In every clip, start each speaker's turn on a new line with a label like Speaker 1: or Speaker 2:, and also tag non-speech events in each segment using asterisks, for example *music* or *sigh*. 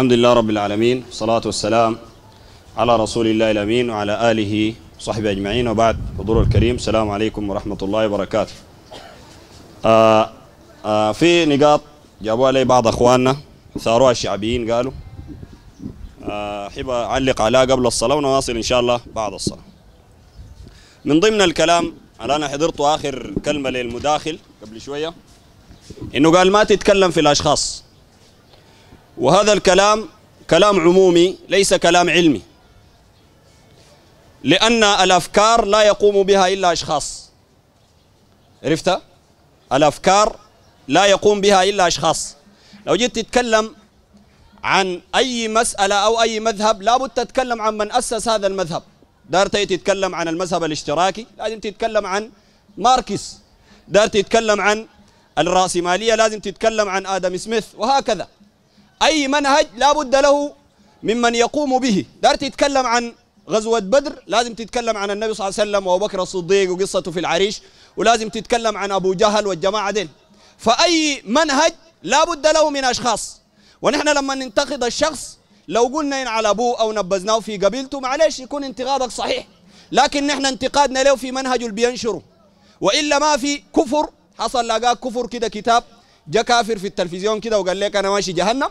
Speaker 1: الحمد لله رب العالمين والصلاة والسلام على رسول الله الأمين وعلى آله وصحبه أجمعين وبعد حضور الكريم السلام عليكم ورحمة الله وبركاته آآ آآ في نقاط جابوها لي بعض أخواننا ثاروها الشعبيين قالوا أحب أعلق عليها قبل الصلاة ونواصل إن شاء الله بعد الصلاة من ضمن الكلام اللي أنا حضرته آخر كلمة للمداخل قبل شوية إنه قال ما تتكلم في الأشخاص وهذا الكلام كلام عمومي ليس كلام علمي لأن الأفكار لا يقوم بها إلا أشخاص عرفت؟ الأفكار لا يقوم بها إلا أشخاص لو جيت تتكلم عن أي مسألة أو أي مذهب لابد تتكلم عن من أسس هذا المذهب دارت تتكلم عن المذهب الاشتراكي لازم تتكلم عن ماركس دارت تتكلم عن الرأسمالية لازم تتكلم عن آدم سميث وهكذا أي منهج لا بد له ممن يقوم به دار تتكلم عن غزوة بدر لازم تتكلم عن النبي صلى الله عليه وسلم وأبو بكر الصديق وقصته في العريش ولازم تتكلم عن أبو جهل والجماعة دين فأي منهج لا بد له من أشخاص ونحن لما ننتقد الشخص لو قلنا إن على أبوه أو نبذناه في قبيلته معلش يكون انتقادك صحيح لكن نحن انتقادنا له في منهج اللي بينشره وإلا ما في كفر حصل لقاك كفر كده كتاب جا كافر في التلفزيون كده وقال لك أنا ماشي جهنم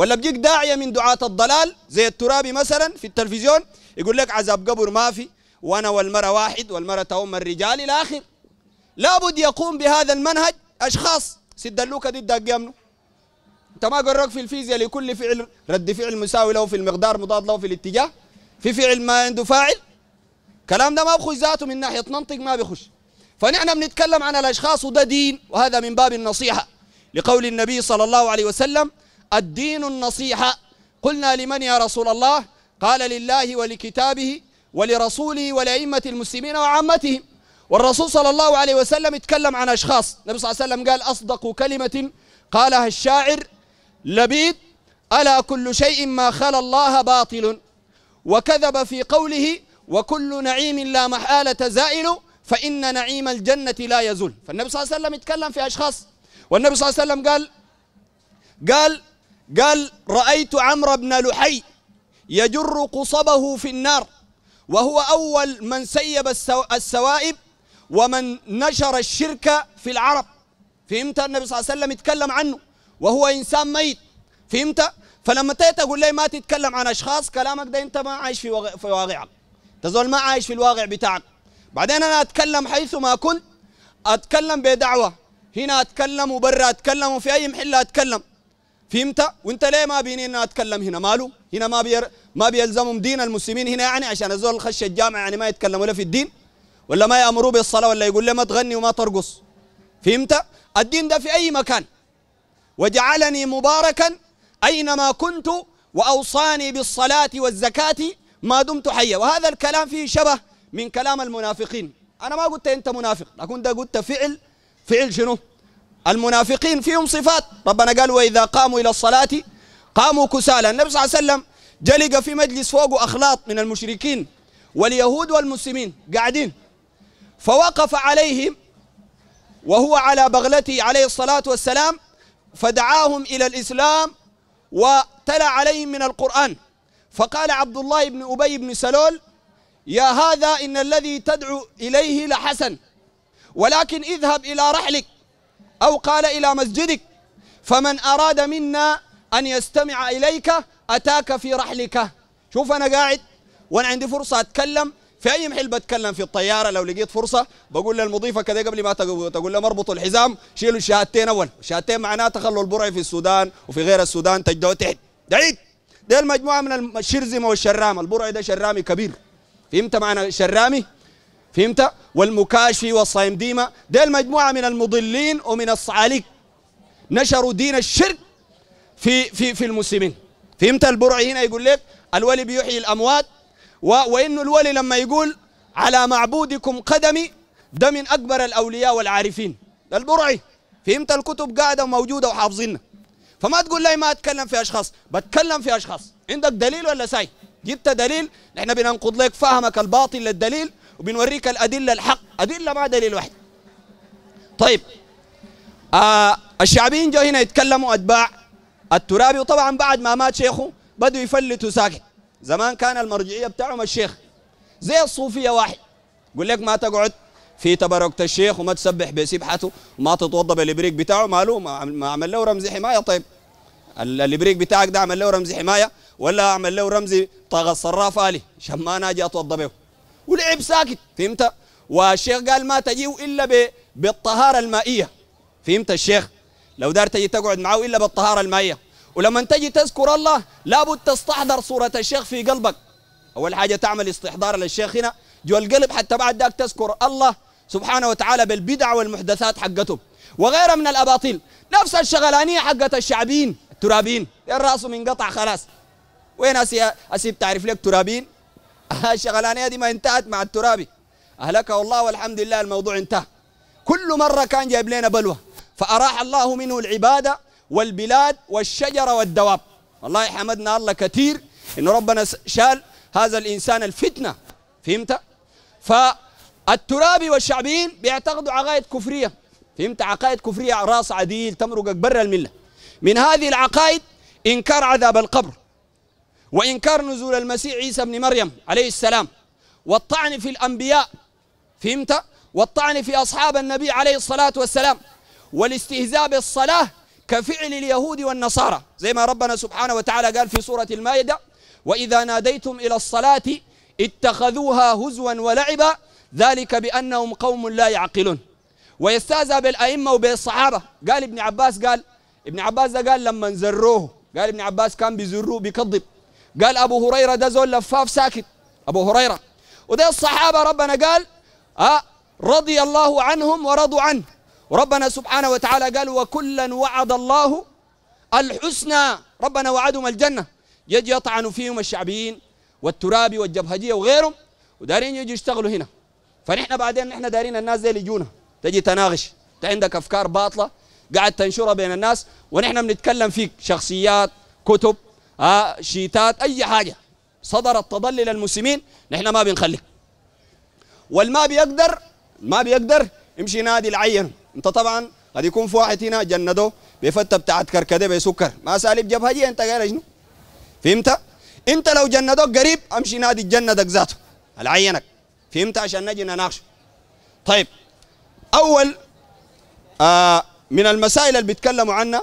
Speaker 1: ولا بيجيك داعيه من دعاه الضلال زي الترابي مثلا في التلفزيون يقول لك عذاب قبر ما في وانا والمراه واحد والمراه تؤم الرجال الى اخره لابد يقوم بهذا المنهج اشخاص سد اللوكه دي اداك منه انت ما قرك في الفيزياء لكل فعل رد فعل مساوي له في المقدار مضاد له في الاتجاه في فعل ما عنده فاعل كلام ده ما بخش ذاته من ناحيه منطق ما بخش فنحن بنتكلم عن الاشخاص وده دين وهذا من باب النصيحه لقول النبي صلى الله عليه وسلم الدين النصيحة قلنا لمن يا رسول الله قال لله ولكتابه ولرسوله ولأئمة المسلمين وعامتهم والرسول صلى الله عليه وسلم اتكلم عن أشخاص النبي صلى الله عليه وسلم قال أصدق كلمة قالها الشاعر لبيد ألا كل شيء ما خلا الله باطل وكذب في قوله وكل نعيم لا محالة زائل فإن نعيم الجنة لا يزول فالنبي صلى الله عليه وسلم اتكلم في أشخاص والنبي صلى الله عليه وسلم قال قال قال رأيت عمرو بن لحي يجر قصبه في النار وهو أول من سيب السوائب ومن نشر الشرك في العرب فهمت النبي صلى الله عليه وسلم يتكلم عنه وهو إنسان ميت فهمت فلما تيت تقول لي ما تتكلم عن أشخاص كلامك ده أنت ما عايش في, واقعك في واقعك تزول ما عايش في الواقع بتاعك بعدين أنا أتكلم حيث ما كنت أتكلم بدعوة هنا أتكلم وبرا أتكلم وفي أي محل أتكلم فهمت وانت ليه ما بيني انه اتكلم هنا ماله هنا ما بير ما بيلزمهم دين المسلمين هنا يعني عشان الزول خش الجامعه يعني ما يتكلموا ولا في الدين ولا ما يامروه بالصلاه ولا يقول له ما تغني وما ترقص فهمت الدين ده في اي مكان وجعلني مباركا اينما كنت واوصاني بالصلاه والزكاه ما دمت حيا وهذا الكلام فيه شبه من كلام المنافقين انا ما قلت انت منافق لكن ده قلت فعل فعل شنو المنافقين فيهم صفات ربنا قال وإذا قاموا إلى الصلاة قاموا كسالى النبي صلى الله عليه وسلم جلق في مجلس فوقه أخلاط من المشركين واليهود والمسلمين قاعدين فوقف عليهم وهو على بغلته عليه الصلاة والسلام فدعاهم إلى الإسلام وتلا عليهم من القرآن فقال عبد الله بن أبي بن سلول يا هذا إن الذي تدعو إليه لحسن ولكن اذهب إلى رحلك أو قال إلى مسجدك فمن أراد منا أن يستمع إليك أتاك في رحلك شوف أنا قاعد وأنا عندي فرصة أتكلم في أي محل بتكلم في الطيارة لو لقيت فرصة بقول للمضيفة كذا قبل ما تقول لهم اربطوا الحزام شيلوا الشهادتين أول الشهادتين معناها تخلوا البرع في السودان وفي غير السودان تجدوا تحت دعيت دي المجموعة من الشرزمة والشرامة البرع ده شرامي كبير فهمت معنى شرامي فهمت والمكاشفي ديما ديل مجموعة من المضلين ومن الصعاليك نشروا دين الشرك في في في المسلمين فهمت البرعي هنا يقول لك الولي بيحيي الأموات و وإنه الولي لما يقول على معبودكم قدمي ده من أكبر الأولياء والعارفين البرعي فهمت الكتب قاعدة وموجودة وحافظينها فما تقول لي ما أتكلم في أشخاص بتكلم في أشخاص عندك دليل ولا ساي جبت دليل نحن بننقض لك فهمك الباطل للدليل وبنوريك الأدلة الحق أدلة ما دليل واحد طيب آه الشعبيين جو هنا يتكلموا أتباع الترابي وطبعا بعد ما مات شيخه بدوا يفلتوا ساكت زمان كان المرجعية بتاعهم الشيخ زي الصوفية واحد يقول لك ما تقعد في تبركة الشيخ وما تسبح بسبحته وما تتوضا بالابريق بتاعه ماله ما عمل له رمز حمايه طيب الابريق بتاعك ده عمل له رمز حمايه ولا عمل له رمز طاغ الصراف الي عشان ما انا اجي اتوضا به ولعب ساكت فهمت والشيخ قال ما تجيو الا بالطهاره المائيه فهمت الشيخ لو دار تجي تقعد معه الا بالطهاره المائيه ولما تجي تذكر الله لابد تستحضر صوره الشيخ في قلبك اول حاجه تعمل استحضار للشيخ هنا جوا القلب حتى بعد ذاك تذكر الله سبحانه وتعالى بالبدع والمحدثات حقته وغيرها من الاباطيل نفس الشغلانيه حقت الشعبين الترابين الراس من قطع خلاص وين أسيب تعرف لك ترابين الشغلانية *laughs* دي ما انتهت مع الترابي أهلكه الله والحمد لله الموضوع انتهى كل مرة كان جايب لنا بلوه فأراح الله منه العبادة والبلاد والشجرة والدواب والله حمدنا الله كثير إن ربنا شال هذا الإنسان الفتنة فهمت؟ فالترابي والشعبيين بيعتقدوا عقائد كفرية فهمت عقائد كفرية راس عديل تمرقك برا الملة من هذه العقائد إنكار عذاب القبر وإنكار نزول المسيح عيسى بن مريم عليه السلام والطعن في الأنبياء فهمت؟ والطعن في أصحاب النبي عليه الصلاة والسلام والاستهزاء بالصلاة كفعل اليهود والنصارى زي ما ربنا سبحانه وتعالى قال في سورة المائدة وإذا ناديتم إلى الصلاة اتخذوها هزوا ولعبا ذلك بأنهم قوم لا يعقلون ويستهزأ بالأئمة وبالصحابة قال ابن عباس قال ابن عباس ده قال لما زروه قال ابن عباس كان بيزروه بيكذب قال أبو هريرة ده زول لفاف ساكت أبو هريرة وده الصحابة ربنا قال آه رضي الله عنهم ورضوا عنه وربنا سبحانه وتعالى قال وكلا وعد الله الحسنى ربنا وعدهم الجنة يجي يطعن فيهم الشعبيين والترابي والجبهجية وغيرهم ودارين يجوا يشتغلوا هنا فنحن بعدين نحن دارين الناس زي اللي يجونا تجي تناغش انت عندك افكار باطله قاعد تنشرها بين الناس ونحن بنتكلم فيك شخصيات كتب آه، شيتات اي حاجه صدرت تضلل المسلمين نحن ما بنخليك والما بيقدر ما بيقدر يمشي نادي العين انت طبعا قد يكون في واحد هنا جنده بفته بتاعت كركده بسكر ما سالب دي انت قال شنو فهمت انت لو جندوك قريب امشي نادي جندك ذاته العينك فهمت عشان نجي نناقش طيب اول آه من المسائل اللي بيتكلموا عنها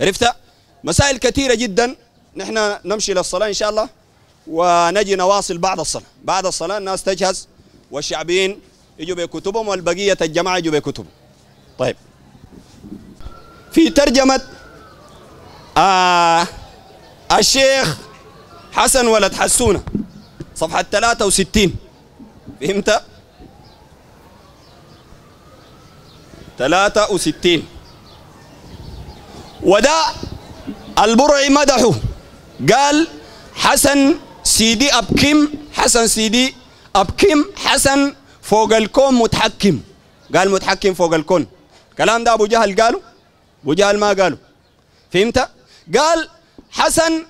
Speaker 1: عرفتها مسائل كثيرة جدا نحن نمشي للصلاة إن شاء الله ونجي نواصل بعد الصلاة بعد الصلاة الناس تجهز والشعبيين يجوا بكتبهم والبقية الجماعة يجوا بكتبهم طيب في ترجمة آه الشيخ حسن ولد حسونة صفحة 63 فهمت؟ 63 وده البرعي مدحه قال حسن سيدي أبكم حسن سيدي أبكم حسن فوق الكون متحكم قال متحكم فوق الكون الكلام ده أبو جهل قاله أبو جهل ما قاله فهمت؟ قال حسن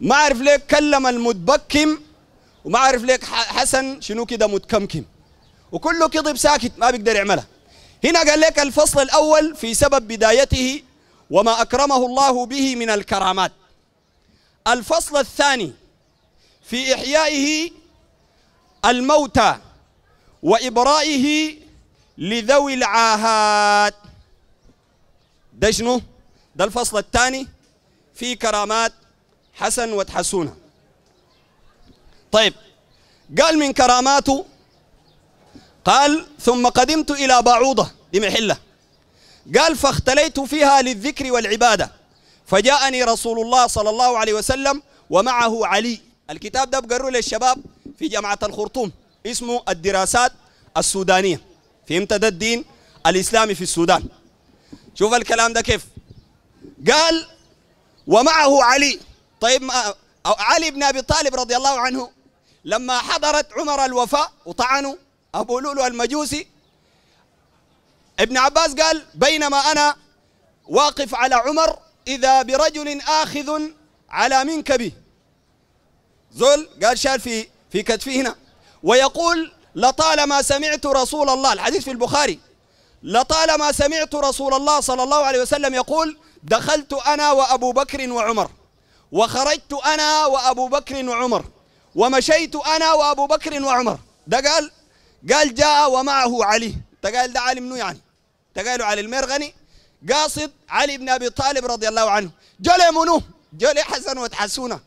Speaker 1: ما أعرف ليك كلم المتبكم وما أعرف ليك حسن شنو كده متكمكم وكله كذب ساكت ما بيقدر يعملها هنا قال لك الفصل الأول في سبب بدايته وما أكرمه الله به من الكرامات الفصل الثاني في إحيائه الموتى وإبرائه لذوي العاهات ده شنو؟ ده الفصل الثاني في كرامات حسن وتحسونا طيب قال من كراماته قال ثم قدمت إلى بعوضة دي محلة قال فاختليت فيها للذكر والعبادة فجاءني رسول الله صلى الله عليه وسلم ومعه علي الكتاب ده بقروا للشباب في جامعة الخرطوم اسمه الدراسات السودانية في امتدى الدين الإسلامي في السودان شوف الكلام ده كيف قال ومعه علي طيب ما علي بن أبي طالب رضي الله عنه لما حضرت عمر الوفاة وطعنه أبو لولو المجوسي ابن عباس قال بينما أنا واقف على عمر إذا برجل آخذ على منكبه زول قال شال في في كتفه هنا ويقول لطالما سمعت رسول الله الحديث في البخاري لطالما سمعت رسول الله صلى الله عليه وسلم يقول دخلت أنا وأبو بكر وعمر وخرجت أنا وأبو بكر وعمر ومشيت أنا وأبو بكر وعمر ده قال قال جاء ومعه علي ده قال ده عالم يعني تقالوا علي المرغني قاصد علي بن ابي طالب رضي الله عنه جولي منو جولي حسن وتحسونه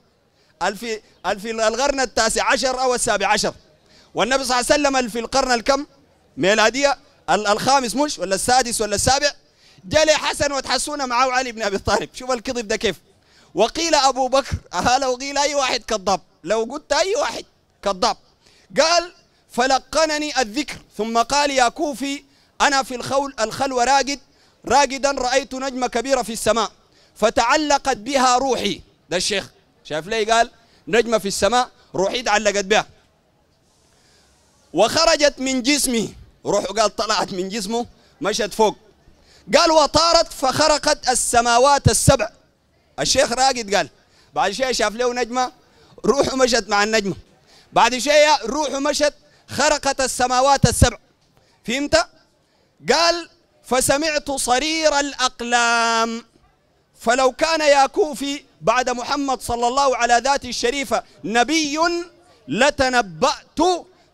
Speaker 1: الفي الفي القرن التاسع عشر او السابع عشر والنبي صلى الله عليه وسلم في القرن الكم ميلاديه الخامس مش ولا السادس ولا السابع جلي حسن وتحسون معه علي بن ابي طالب شوف الكذب ده كيف وقيل ابو بكر ها لو قيل اي واحد كذاب لو قلت اي واحد كذاب قال فلقنني الذكر ثم قال يا كوفي أنا في الخول الخلوة راقد راقدا رأيت نجمة كبيرة في السماء فتعلقت بها روحي ده الشيخ شايف ليه قال نجمة في السماء روحي تعلقت بها وخرجت من جسمي روحه قال طلعت من جسمه مشت فوق قال وطارت فخرقت السماوات السبع الشيخ راقد قال بعد شوية شاف له نجمة روحه مشت مع النجمة بعد شوية روحه مشت خرقت السماوات السبع فهمت؟ قال فسمعت صرير الأقلام فلو كان يا كوفي بعد محمد صلى الله على ذاته الشريفة نبي لتنبأت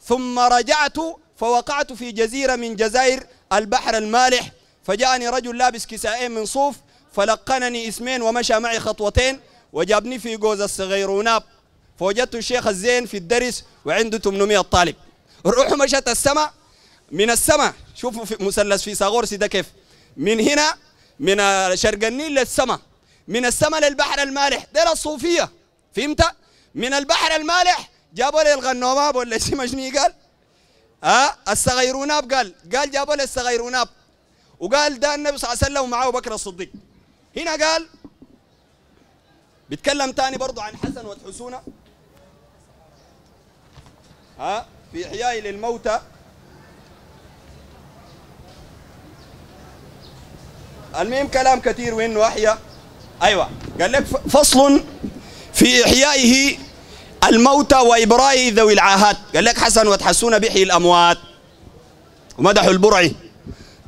Speaker 1: ثم رجعت فوقعت في جزيرة من جزائر البحر المالح فجاءني رجل لابس كسائين من صوف فلقنني اسمين ومشى معي خطوتين وجابني في جوز الصغيروناب فوجدت الشيخ الزين في الدرس وعنده 800 طالب روحه مشت السماء من السماء شوفوا في مثلث فيثاغورسي ده كيف من هنا من شرق النيل للسماء من السماء للبحر المالح ده الصوفيه فهمت من البحر المالح جابوا لي الغنوماب ولا شي مجني قال ها أه؟ الصغيروناب قال قال جابوا لي الصغيروناب وقال ده النبي صلى الله عليه وسلم ومعه بكر الصديق هنا قال بيتكلم تاني برضه عن حسن وتحسونه ها في احياء للموتى المهم كلام كثير وانه احيا ايوه قال لك فصل في احيائه الموتى وابراء ذوي العاهات قال لك حسن وتحسون بحي الاموات ومدحوا البرعي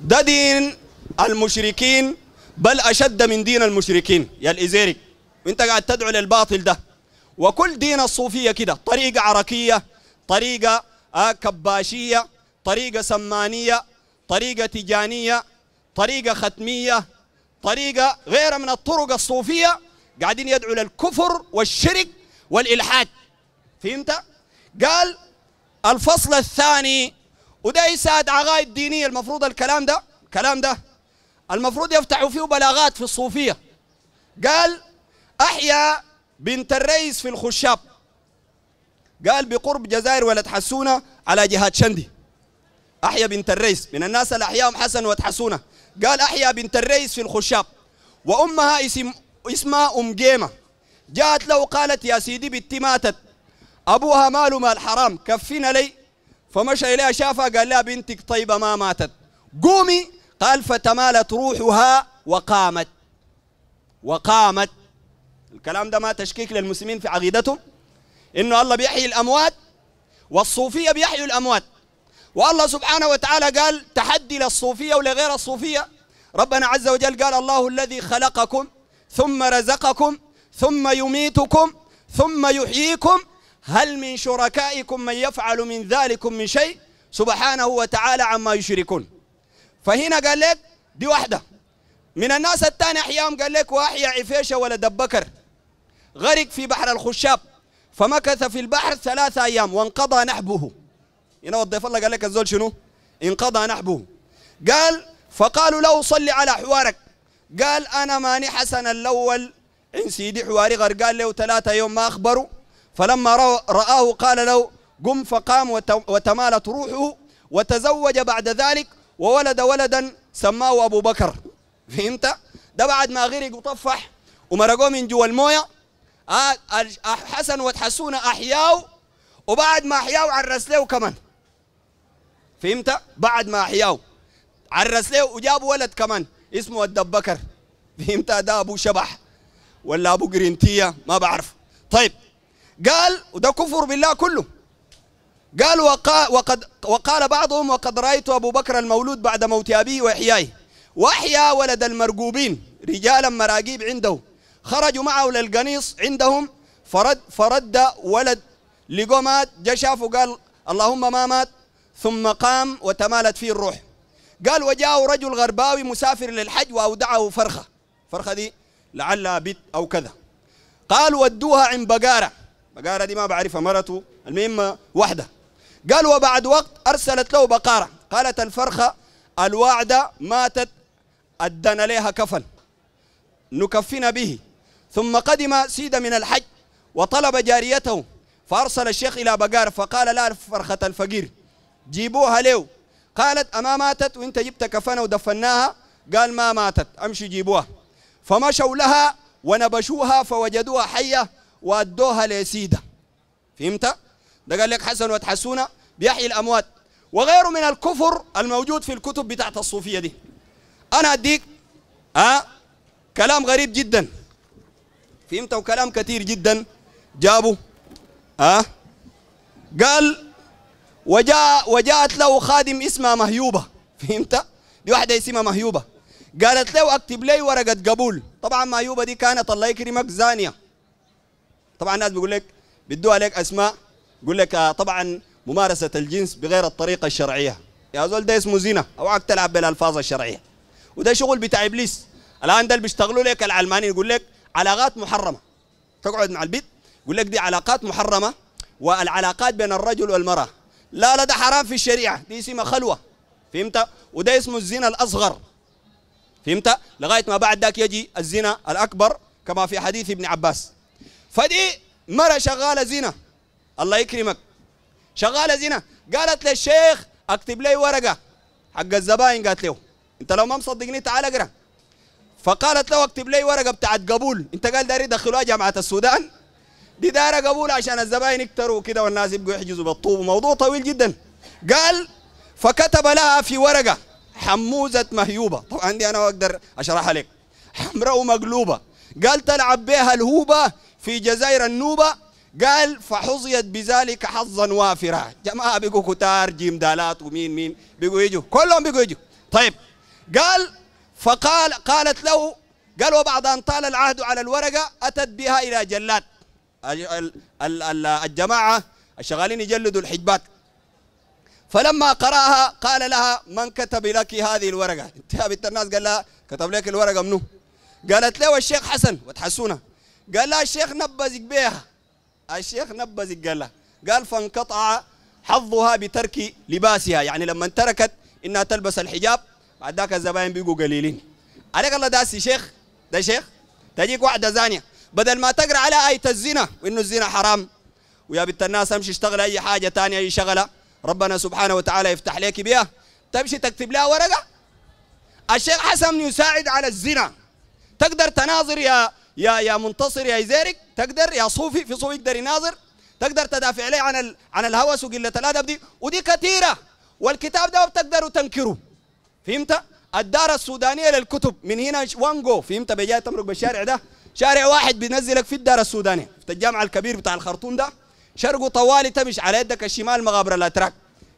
Speaker 1: ده دين المشركين بل اشد من دين المشركين يا الازيري وانت قاعد تدعو للباطل ده وكل دين الصوفيه كده طريقه عركيه طريقه آه، كباشيه طريقه سمانيه طريقه تجانيه طريقة ختمية طريقة غير من الطرق الصوفية قاعدين يدعوا للكفر والشرك والإلحاد فهمت؟ قال الفصل الثاني وده يساعد عقائد دينية المفروض الكلام ده الكلام ده المفروض يفتحوا فيه بلاغات في الصوفية قال أحيا بنت الرئيس في الخشاب قال بقرب جزائر ولد حسونة على جهات شندي أحيا بنت الرئيس من الناس اللي أحياهم حسن وتحسونة قال أحيا بنت الرئيس في الخشاب وأمها اسم اسمها أم جيمة جاءت له قالت يا سيدي بنتي ماتت أبوها ماله مال حرام كفينا لي فمشى إليها شافها قال لها بنتك طيبة ما ماتت قومي قال فتمالت روحها وقامت وقامت الكلام ده ما تشكيك للمسلمين في عقيدتهم انه الله بيحيي الاموات والصوفيه بيحيوا الاموات والله سبحانه وتعالى قال تحدي للصوفية ولغير الصوفية ربنا عز وجل قال الله الذي خلقكم ثم رزقكم ثم يميتكم ثم يحييكم هل من شركائكم من يفعل من ذلكم من شيء سبحانه وتعالى عما يشركون فهنا قال لك دي واحدة من الناس الثاني أحيام قال لك وأحيا عفيشة ولا دبكر غرق في بحر الخشاب فمكث في البحر ثلاثة أيام وانقضى نحبه ينوى الضيف الله قال لك الزول شنو انقضى نحبه قال فقالوا له صلي على حوارك قال انا ماني حسن الاول ان سيدي حواري غرقان له ثلاثة يوم ما اخبره فلما رآه قال له قم فقام وتمالت روحه وتزوج بعد ذلك وولد ولدا سماه ابو بكر فهمت ده بعد ما غرق وطفح ومرقوه من جوا المويه آه، حسن وتحسون احياو وبعد ما احياو عرس له كمان فهمت بعد ما احياه عرس له وجابوا ولد كمان اسمه الدبكر فهمت ده ابو شبح ولا ابو قرنتيه ما بعرف طيب قال وده كفر بالله كله قال وقا وقد وقال بعضهم وقد رايت ابو بكر المولود بعد موت ابيه واحيائه واحيا ولد المرقوبين رجالا مراقيب عنده خرجوا معه للقنيص عندهم فرد فرد ولد لقومات مات جا شافه قال اللهم ما مات ثم قام وتمالت فيه الروح قال وجاءه رجل غرباوي مسافر للحج وأودعه فرخة فرخة دي لعلها بيت أو كذا قال ودوها عند بقارة بقارة دي ما بعرفها مرته المهم واحدة قال وبعد وقت أرسلت له بقارة قالت الفرخة الواعدة ماتت أدن لها كفن نكفن به ثم قدم سيدة من الحج وطلب جاريته فأرسل الشيخ إلى بقارة فقال لا فرخة الفقير جيبوها له قالت أما ماتت وانت جبت كفنة ودفناها قال ما ماتت امشي جيبوها فمشوا لها ونبشوها فوجدوها حية وأدوها لسيدة فهمت؟ ده قال لك حسن وتحسونا بيحيي الأموات وغيره من الكفر الموجود في الكتب بتاعت الصوفية دي أنا أديك أه؟ كلام غريب جدا فهمت وكلام كثير جدا جابوا أه؟ قال وجاء وجاءت له خادم اسمها مهيوبة فهمت؟ دي واحدة اسمها مهيوبة قالت له اكتب لي ورقة قبول طبعا مهيوبة دي كانت الله يكرمك زانية طبعا الناس بيقول لك بدو لك اسماء يقول لك آه، طبعا ممارسة الجنس بغير الطريقة الشرعية يا زول ده اسمه زنا اوعك تلعب بالالفاظ الشرعية وده شغل بتاع ابليس الان ده اللي بيشتغلوا لك العلمانيين يقول لك علاقات محرمة تقعد مع البيت يقول لك دي علاقات محرمة والعلاقات بين الرجل والمرأة لا لا ده حرام في الشريعة دي اسمها خلوة فهمت وده اسمه الزنا الأصغر فهمت لغاية ما بعد ذاك يجي الزنا الأكبر كما في حديث ابن عباس فدي مرة شغالة زنا الله يكرمك شغالة زنا قالت للشيخ اكتب لي ورقة حق الزباين قالت له انت لو ما مصدقني تعال اقرا فقالت له اكتب لي ورقة بتاعت قبول انت قال داري دخلوها جامعة السودان دي دار قبول عشان الزباين يكتروا كده والناس يبقوا يحجزوا بالطوب موضوع طويل جدا قال فكتب لها في ورقة حموزة مهيوبة طبعا دي أنا أقدر أشرحها لك حمراء مقلوبة قال تلعب بها الهوبة في جزائر النوبة قال فحظيت بذلك حظا وافرا جماعة بيقوا كتار جيم دالات ومين مين بيقوا يجوا كلهم بيقوا يجوا طيب قال فقال قالت له قال وبعد أن طال العهد على الورقة أتت بها إلى جلات الجماعة الشغالين يجلدوا الحجبات فلما قرأها قال لها من كتب لك هذه الورقة انتهى بنت الناس قال لها كتب لك الورقة منو قالت له الشيخ حسن وتحسونه قال لها الشيخ نبزك بها الشيخ نبزك قال لها قال فانقطع حظها بترك لباسها يعني لما تركت انها تلبس الحجاب بعد ذاك الزباين بيقوا قليلين عليك الله داسي شيخ ده شيخ تجيك واحده زانيه بدل ما تقرا على آية الزنا وإنه الزنا حرام ويا بنت الناس امشي اشتغل أي حاجة ثانية أي شغلة ربنا سبحانه وتعالى يفتح لك بها تمشي تكتب لها ورقة الشيخ حسن يساعد على الزنا تقدر تناظر يا يا يا منتصر يا زيرك تقدر يا صوفي في صوفي يقدر يناظر تقدر تدافع عليه عن ال... عن الهوس وقله الادب دي ودي كثيره والكتاب ده بتقدروا تنكروا فهمت؟ الدار السودانيه للكتب من هنا وانجو فهمت بجاي تمرق بالشارع ده شارع واحد بينزلك في الدار السودانية في الجامع الكبير بتاع الخرطوم ده شرقه طوالي تمشي على يدك الشمال مغابر الاتراك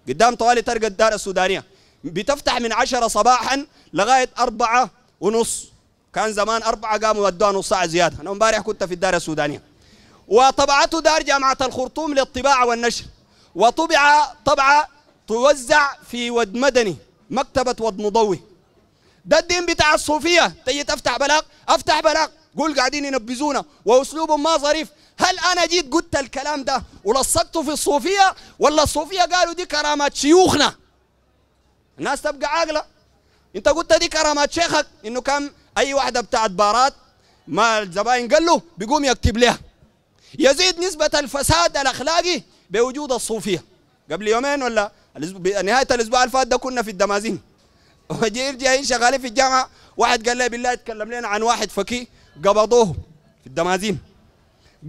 Speaker 1: قدام طوالي ترقى الدار السودانية بتفتح من عشرة صباحا لغاية أربعة ونص كان زمان أربعة قاموا ودوها نص ساعة زيادة أنا امبارح كنت في الدار السودانية وطبعته دار جامعة الخرطوم للطباعة والنشر وطبع طبعة توزع في ود مدني مكتبة ود مضوي ده الدين بتاع الصوفية تيجي تفتح بلاغ أفتح بلاغ قول قاعدين ينبذونا واسلوبهم ما ظريف هل انا جيت قلت الكلام ده ولصقته في الصوفيه ولا الصوفيه قالوا دي كرامات شيوخنا الناس تبقى عاقله انت قلت دي كرامات شيخك انه كان اي واحده بتاعت بارات ما الزباين قال له بيقوم يكتب لها يزيد نسبه الفساد الاخلاقي بوجود الصوفيه قبل يومين ولا نهايه الاسبوع اللي فات ده كنا في الدمازين *laughs* وجايين شغالين في الجامعه واحد قال لي بالله اتكلم لنا عن واحد فقيه قبضوه في الدمازين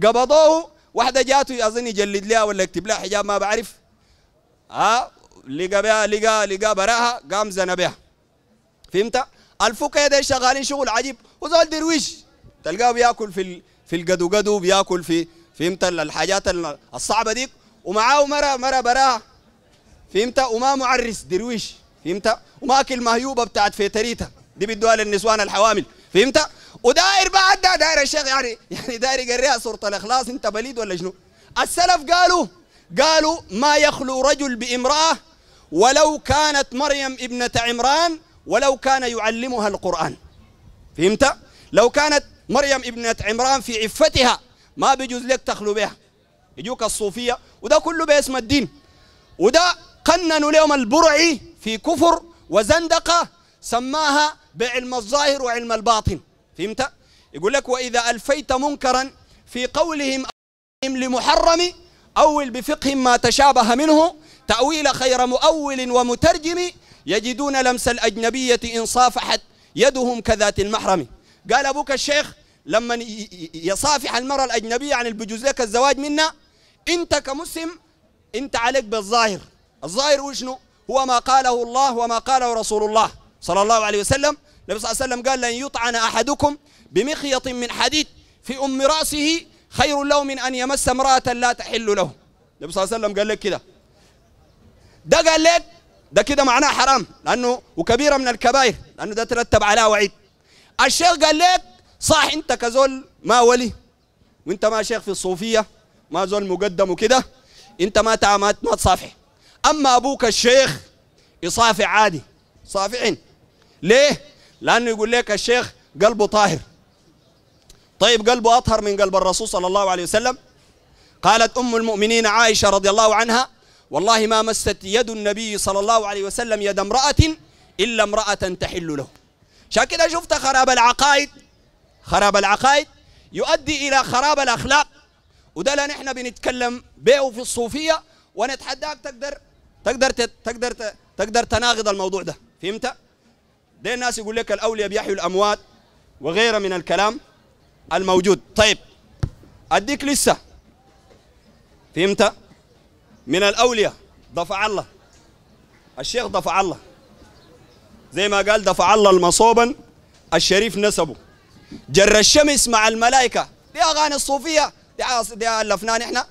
Speaker 1: قبضوه واحده جاته اظن يجلد لها ولا يكتب لها حجاب ما بعرف ها لقى بها لقى لقى براها قام زنى بها فهمت؟ الفقيه ده شغالين شغل عجيب وزول درويش تلقاه بياكل في في القدو قدو بياكل في فهمت الحاجات الصعبه ديك ومعاه مره مره براها فهمت وما معرس درويش فهمت وما اكل مهيوبه بتاعت فيتريتا دي بدوها للنسوان الحوامل فهمت وداير بعد دا داير الشيخ يعني يعني داير يقريها سوره الاخلاص انت بليد ولا شنو؟ السلف قالوا قالوا ما يخلو رجل بامراه ولو كانت مريم ابنه عمران ولو كان يعلمها القران فهمت؟ لو كانت مريم ابنه عمران في عفتها ما بيجوز لك تخلو بها يجوك الصوفيه وده كله باسم الدين وده قننوا لهم البرعي في كفر وزندقه سماها بعلم الظاهر وعلم الباطن فهمت؟ يقول لك وإذا ألفيت منكرا في قولهم لمحرم أول بفقه ما تشابه منه تأويل خير مؤول ومترجم يجدون لمس الأجنبية إن صافحت يدهم كذات المحرم قال أبوك الشيخ لما يصافح المرأة الأجنبية عن البجوز لك الزواج منا أنت كمسلم أنت عليك بالظاهر الظاهر وشنو هو ما قاله الله وما قاله رسول الله صلى الله عليه وسلم النبي صلى الله عليه وسلم قال لن يطعن أحدكم بمخيط من حديد في أم رأسه خير له من أن يمس امرأة لا تحل له النبي صلى الله عليه وسلم قال لك كده ده قال لك ده كده معناه حرام لأنه وكبيرة من الكبائر لأنه ده ترتب عليها وعيد الشيخ قال لك صح أنت كزول ما ولي وأنت ما شيخ في الصوفية ما زول مقدم وكده أنت ما ما تصافح أما أبوك الشيخ يصافح عادي صافحين ليه؟ لانه يقول لك الشيخ قلبه طاهر طيب قلبه اطهر من قلب الرسول صلى الله عليه وسلم قالت ام المؤمنين عائشه رضي الله عنها والله ما مست يد النبي صلى الله عليه وسلم يد امراه الا امراه تحل له عشان كده شفت خراب العقائد خراب العقائد يؤدي الى خراب الاخلاق وده اللي نحن بنتكلم به في الصوفيه ونتحداك تقدر تقدر تقدر تقدر تناقض الموضوع ده فهمت؟ ده الناس يقول لك الاولياء بيحيوا الاموات وغيره من الكلام الموجود طيب اديك لسه فهمت من الاولياء دفع الله الشيخ دفع الله زي ما قال دفع الله المصوبا الشريف نسبه جر الشمس مع الملائكه دي اغاني الصوفيه دي, دي الفنان احنا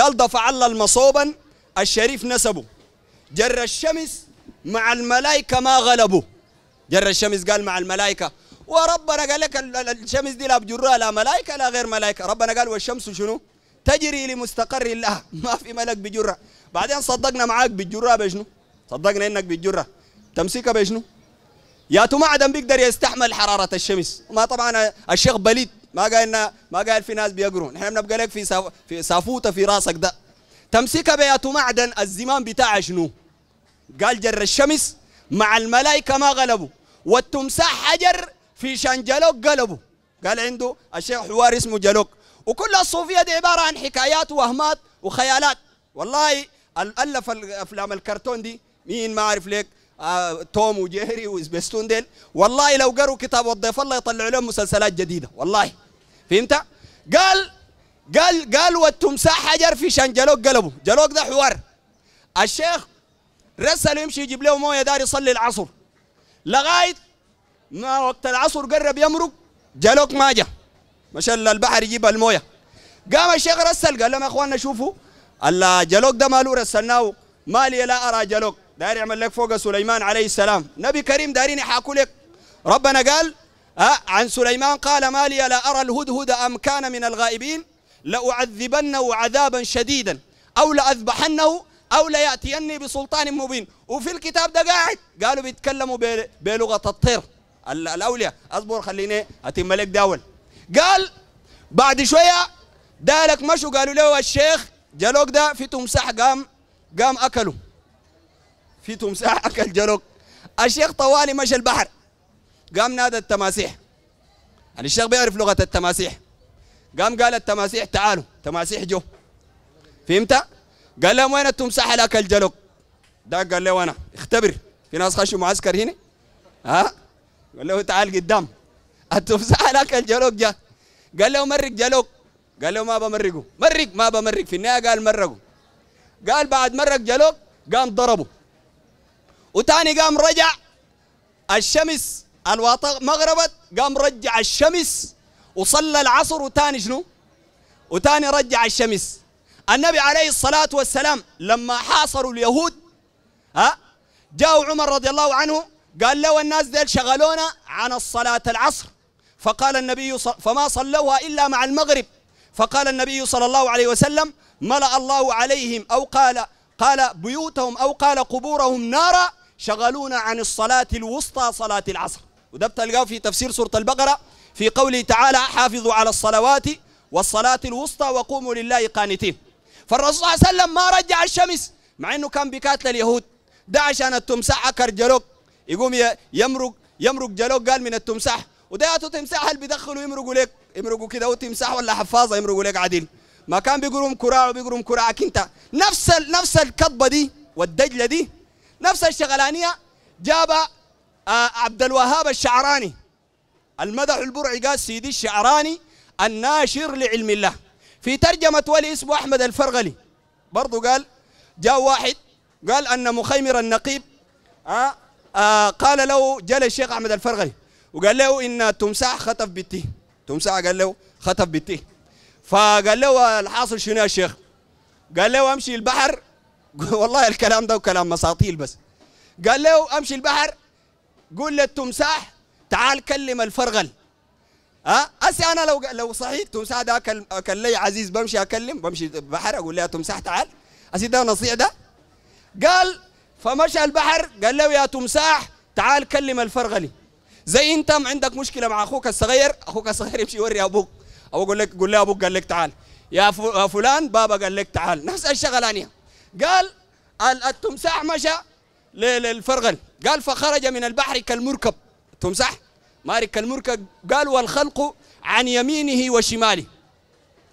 Speaker 1: قال دفع الله المصوبا الشريف نسبه جر الشمس مع الملائكه ما غلبوا جر الشمس قال مع الملائكة وربنا قال لك الشمس دي لا بجرها لا ملائكة لا غير ملائكة ربنا قال والشمس شنو تجري لمستقر الله *laughs* ما في ملك بجرها بعدين صدقنا معاك بتجرها بشنو صدقنا انك بتجرها تمسكها بشنو يا توما عدم بيقدر يستحمل حرارة الشمس ما طبعا الشيخ بليد ما قال ما قال في ناس بيقرون نحن بنبقى لك في ساف... في سافوته في راسك ده تمسكها بيا معدن الزمان بتاعها شنو قال جر الشمس مع الملائكه ما غلبوا والتمساح حجر في شان جلوك قلبه قال عنده الشيخ حوار اسمه جلوك وكل الصوفية دي عبارة عن حكايات وهمات وخيالات والله ألف الأفلام الكرتون دي مين ما عارف ليك آه، توم وجيري وسبستون ديل والله لو قروا كتاب والضيف الله يطلعوا لهم مسلسلات جديدة والله فهمت؟ قال قال قال والتمساح حجر في شان جلوك قلبه جلوك ده حوار الشيخ رسله يمشي يجيب له مويه داري يصلي العصر لغايه ما وقت العصر قرب يمرق جالوك ما جا مشى البحر يجيب المويه قام الشيخ رسل قال لهم يا اخواننا شوفوا جالوك ده ماله رسلناه مالي لا ارى جالوك داير يعمل لك فوق سليمان عليه السلام نبي كريم دايرين يحاكوا لك ربنا قال أه عن سليمان قال ما لي لا أرى الهدهد أم كان من الغائبين لأعذبنه عذابا شديدا أو لأذبحنه أو ليأتيني بسلطان مبين وفي الكتاب ده قاعد قالوا بيتكلموا بلغة الطير الأولياء أصبر خليني أتم لك داول قال بعد شوية دالك مشوا قالوا له الشيخ جلوك ده في تمساح قام قام أكله في تمساح *laughs* أكل جلوك الشيخ طوالي مشى البحر قام نادى التماسيح يعني الشيخ بيعرف لغة التماسيح قام قال التماسيح تعالوا تماسيح جو فهمت؟ قال لهم وين التمساح لك الجلوك ده قال له انا اختبر في ناس خشوا معسكر هنا ها قال له تعال قدام التمساح لك الجلوك جا قال له مرق جلوك قال له ما بمرقه مرق ما بمرق في النهايه قال مرقه قال بعد مرق جلوك قام ضربه وتاني قام رجع الشمس الواطة مغربت قام رجع الشمس وصلى العصر وتاني شنو وتاني رجع الشمس النبي عليه الصلاة والسلام لما حاصروا اليهود ها جاءوا عمر رضي الله عنه قال له الناس ديل شغلونا عن الصلاة العصر فقال النبي فما صلوها إلا مع المغرب فقال النبي صلى الله عليه وسلم ملأ الله عليهم أو قال قال بيوتهم أو قال قبورهم نارا شغلونا عن الصلاة الوسطى صلاة العصر وده بتلقاه في تفسير سورة البقرة في قوله تعالى حافظوا على الصلوات والصلاة الوسطى وقوموا لله قانتين فالرسول صلى الله عليه وسلم ما رجع الشمس مع انه كان بيقاتل اليهود ده عشان التمساح عكر جلوك يقوم يمرق يمرق جلوك قال من التمساح وده تمساح هل بيدخلوا يمرقوا لك يمرقوا كده وتمساح ولا حفاظه يمرقوا لك عادل ما كان بيقولوا كراع وبيقولوا كراعك انت نفس نفس الكضبه دي والدجله دي نفس الشغلانيه جاب آه، عبد الوهاب الشعراني المدح البرعي قال سيدي الشعراني الناشر لعلم الله في ترجمة ولي اسمه أحمد الفرغلي برضو قال جاء واحد قال أن مخيمر النقيب آه آه قال له جل الشيخ أحمد الفرغلي وقال له إن تمساح خطف بنتي تمساح قال له خطف بنتي فقال له الحاصل شنو يا شيخ قال له أمشي البحر *laughs* والله الكلام ده كلام مساطيل بس قال له أمشي البحر قول للتمساح تعال كلم الفرغل ها هسه انا لو لو صحيت تمساح ده اكل اكل لي عزيز بمشي اكلم بمشي بحر اقول يا تمساح تعال هسه ده نصيحه ده قال فمشى البحر قال له يا تمساح تعال كلم الفرغلي زي انت عندك مشكله مع اخوك الصغير اخوك الصغير يمشي يوري ابوك او اقول لك قول له ابوك قال لك تعال يا فلان بابا قال لك تعال نفس الشغلانيه قال التمساح مشى للفرغل قال فخرج من البحر كالمركب تمساح مارك المركب قال والخلق عن يمينه وشماله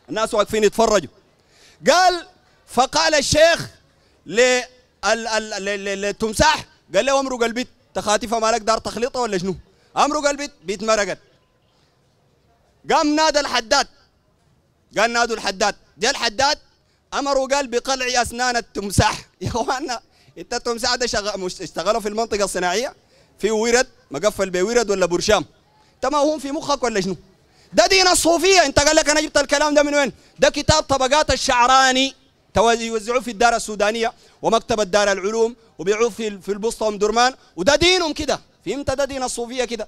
Speaker 1: الناس واقفين يتفرجوا قال فقال الشيخ للتمساح قال له امرق البيت تخاتفة مالك دار تخليطه ولا شنو امرق البيت بيت مرقت قام نادى الحداد قال نادوا الحداد جاء الحداد امره قال بقلع اسنان التمساح *laughs* يا اخوانا انت التمساح ده اشتغلوا في المنطقه الصناعيه في ورد مقفل بورد ولا برشام انت موهوم في مخك ولا شنو ده دين الصوفيه انت قال لك انا جبت الكلام ده من وين ده كتاب طبقات الشعراني يوزعوه في الدار السودانيه ومكتبه دار العلوم وبيعوه في في البسطه ام درمان وده دينهم كده فهمت ده دين الصوفيه كده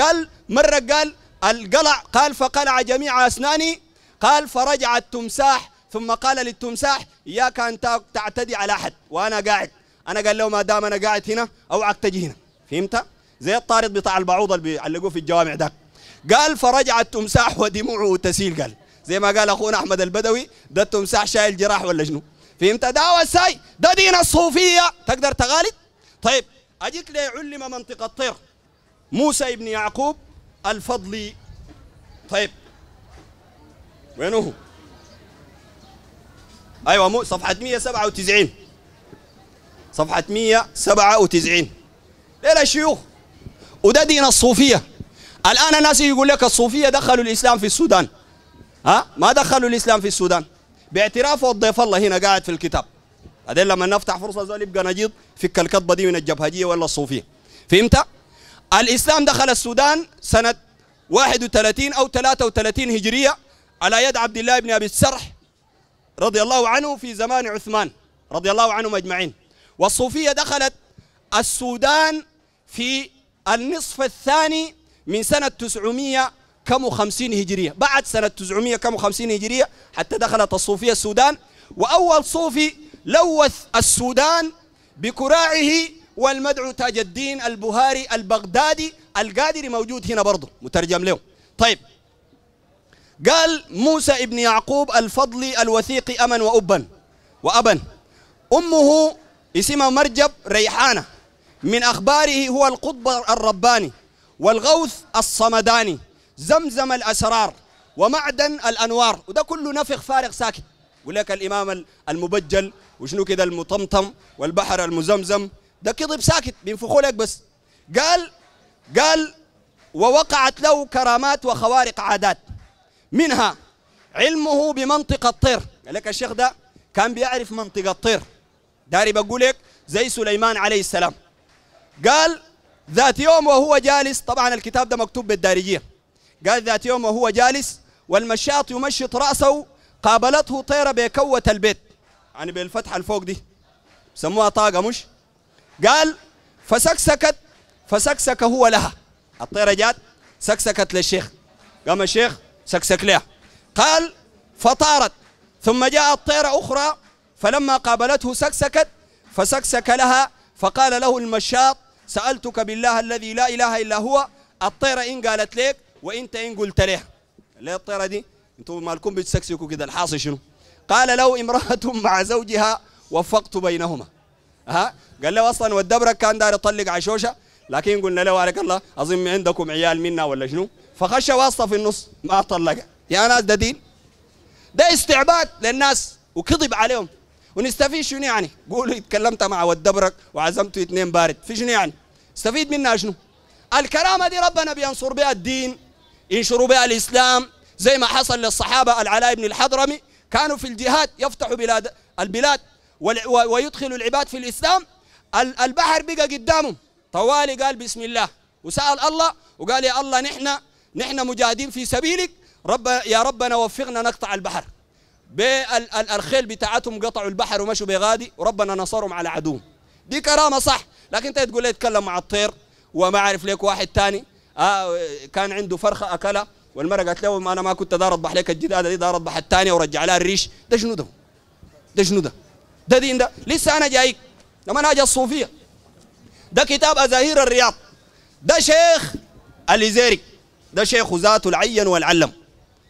Speaker 1: قال مره قال القلع قال فقلع جميع اسناني قال فرجع التمساح ثم قال للتمساح اياك ان تعتدي على احد وانا قاعد انا قال له ما دام انا قاعد هنا اوعك تجي هنا فهمت زي الطارد بتاع البعوضه اللي بيعلقوه في الجوامع ده قال فرجع التمساح ودموعه تسيل قال زي ما قال اخونا احمد البدوي ده التمساح شايل جراح ولا شنو فهمت ده وساي ده دين الصوفيه تقدر تغالط طيب اجيك لي علم منطقه الطير موسى ابن يعقوب الفضلي طيب وين هو ايوه صفحه 197 صفحه 197 ليلة شيوخ وده دين الصوفية الآن الناس يقول لك الصوفية دخلوا الإسلام في السودان ها ما دخلوا الإسلام في السودان باعتراف الضيف الله هنا قاعد في الكتاب بعدين لما نفتح فرصة زول يبقى نجيض فك الكذبة دي من الجبهجية ولا الصوفية فهمت؟ الإسلام دخل السودان سنة 31 أو 33 هجرية على يد عبد الله بن أبي السرح رضي الله عنه في زمان عثمان رضي الله عنهم أجمعين والصوفية دخلت السودان في النصف الثاني من سنة 950 كم هجرية بعد سنة 950 كم هجرية حتى دخلت الصوفية السودان وأول صوفي لوث السودان بكراعه والمدعو تاج الدين البهاري البغدادي القادري موجود هنا برضه مترجم له طيب قال موسى ابن يعقوب الفضلي الوثيقي أمن وأبا وأبا أمه اسمها مرجب ريحانة من أخباره هو القطب الرباني والغوث الصمداني زمزم الأسرار ومعدن الأنوار وده كله نفخ فارغ ساكت ولك الإمام المبجل وشنو كده المطمطم والبحر المزمزم ده كذب ساكت بينفخوا لك بس قال قال ووقعت له كرامات وخوارق عادات منها علمه بمنطق الطير قال لك الشيخ ده كان بيعرف منطق الطير داري بقول لك زي سليمان عليه السلام قال ذات يوم وهو جالس طبعا الكتاب ده مكتوب بالدارجية قال ذات يوم وهو جالس والمشاط يمشط رأسه قابلته طيرة بكوة البيت يعني بالفتحة الفوق دي سموها طاقة مش قال فسكسكت فسكسك هو لها الطيرة جات سكسكت للشيخ قام الشيخ سكسك لها قال فطارت ثم جاءت طيرة أخرى فلما قابلته سكسكت فسكسك لها فقال له المشاط سألتك بالله الذي لا إله إلا هو الطيرة إن قالت لك وإنت إن قلت لها لا الطيرة دي انتوا مالكم بتسكسكوا كده الحاصل شنو قال لو امرأة *laughs* مع زوجها وفقت بينهما ها قال له أصلا والدبرك كان دار يطلق عشوشة لكن قلنا له عليك الله أظن عندكم عيال منا ولا شنو فخش واسطة في النص ما طلقها يا ناس ده دين ده استعباد للناس وكذب عليهم ونستفيد شنو يعني قولوا اتكلمت مع والدبرك وعزمت اثنين بارد في شنو يعني استفيد منها شنو الكرامة دي ربنا بينصر بها الدين ينشروا بها الإسلام زي ما حصل للصحابة العلاء بن الحضرمي كانوا في الجهاد يفتحوا بلاد البلاد ويدخلوا العباد في الإسلام البحر بقى قدامهم طوالي قال بسم الله وسأل الله وقال يا الله نحن نحن مجاهدين في سبيلك رب يا ربنا وفقنا نقطع البحر بالخيل بتاعتهم قطعوا البحر ومشوا بغادي وربنا نصرهم على عدوهم دي كرامة صح لكن انت تقول لي اتكلم مع الطير وما عارف ليك واحد ثاني آه كان عنده فرخه اكلها والمره قالت له انا ما كنت دار اضبح لك الجداده دي دار اضبح الثانيه ورجع لها الريش ده شنو ده؟ ده شنو ده؟ ده دين ده لسه انا جايك لما انا اجي الصوفيه ده كتاب ازاهير الرياض ده شيخ الازيرك ده شيخ ذاته العين والعلم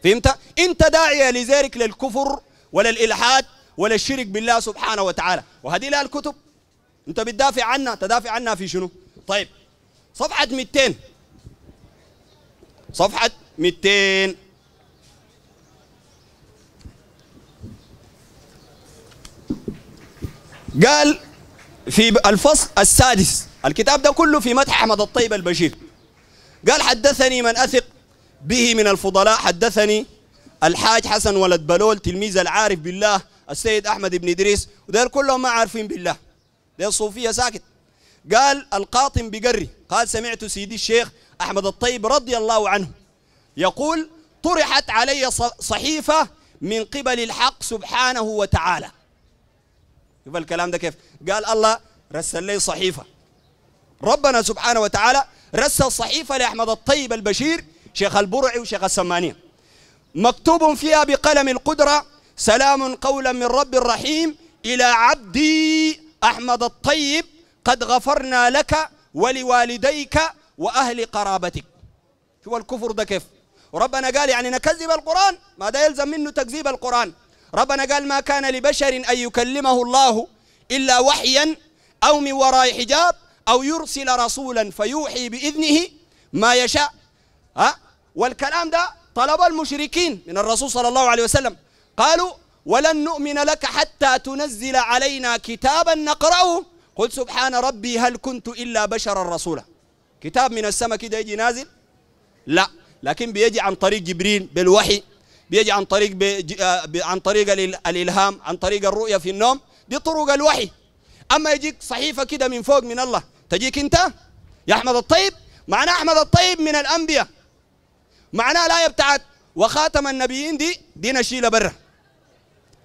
Speaker 1: فهمت؟ انت داعي لذلك للكفر ولا الالحاد ولا الشرك بالله سبحانه وتعالى وهذه لها الكتب انت بتدافع عنها تدافع عنها في شنو طيب صفحه 200 صفحه 200 قال في الفصل السادس الكتاب ده كله في مدح احمد الطيب البشير قال حدثني من اثق به من الفضلاء حدثني الحاج حسن ولد بلول تلميذ العارف بالله السيد احمد بن ادريس وده كلهم ما عارفين بالله لأن الصوفية ساكت قال القاطم بقري قال سمعت سيدي الشيخ أحمد الطيب رضي الله عنه يقول طرحت علي صحيفة من قبل الحق سبحانه وتعالى شوف الكلام ده كيف قال الله رسل لي صحيفة ربنا سبحانه وتعالى رسل صحيفة لأحمد الطيب البشير شيخ البرعي وشيخ السمانية مكتوب فيها بقلم القدرة سلام قولا من رب الرحيم إلى عبدي أحمد الطيب قد غفرنا لك ولوالديك وأهل قرابتك شو الكفر ده كيف ربنا قال يعني نكذب القرآن ماذا يلزم منه تكذيب القرآن ربنا قال ما كان لبشر أن يكلمه الله إلا وحيا أو من وراء حجاب أو يرسل رسولا فيوحي بإذنه ما يشاء ها والكلام ده طلب المشركين من الرسول صلى الله عليه وسلم قالوا ولن نؤمن لك حتى تنزل علينا كتابا نقرأه قل سبحان ربي هل كنت إلا بشرا رسولا كتاب من السماء كده يجي نازل لا لكن بيجي عن طريق جبريل بالوحي بيجي عن طريق آه، عن طريق الإلهام عن طريق الرؤية في النوم دي طرق الوحي أما يجيك صحيفة كده من فوق من الله تجيك أنت يا أحمد الطيب معناه أحمد الطيب من الأنبياء معناه الآية بتاعت وخاتم النبيين دي دي نشيلة بره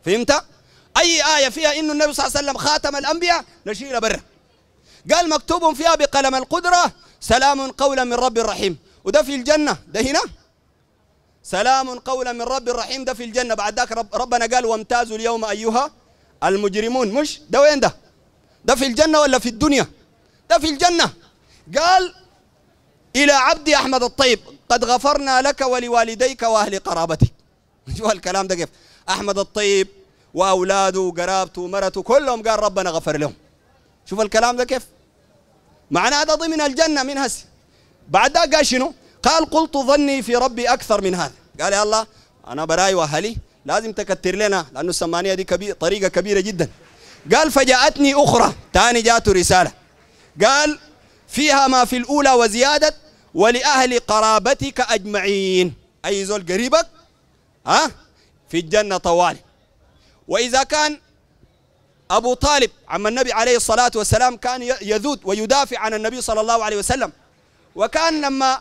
Speaker 1: فهمت؟ أي آية فيها إنه النبي صلى الله عليه وسلم خاتم الأنبياء نشيلها برا قال مكتوب فيها بقلم القدرة سلام قولا من رب الرحيم وده في الجنة ده هنا سلام قولا من رب الرحيم ده في الجنة بعد ذاك رب ربنا قال وامتازوا اليوم أيها المجرمون مش ده وين ده ده في الجنة ولا في الدنيا ده في الجنة قال إلى عبدي أحمد الطيب قد غفرنا لك ولوالديك وأهل قرابتك *laughs* شوف الكلام ده كيف احمد الطيب واولاده وقرابته ومرته كلهم قال ربنا غفر لهم شوف الكلام ده كيف معناه هذا ضمن الجنه من هسه بعد ده قال شنو قال قلت ظني في ربي اكثر من هذا قال يا الله انا براي واهلي لازم تكتر لنا لانه السمانيه دي كبير طريقه كبيره جدا قال فجاءتني اخرى ثاني جاته رساله قال فيها ما في الاولى وزياده ولاهل قرابتك اجمعين اي زول قريبك ها في الجنة طوال وإذا كان أبو طالب عم النبي عليه الصلاة والسلام كان يذود ويدافع عن النبي صلى الله عليه وسلم وكان لما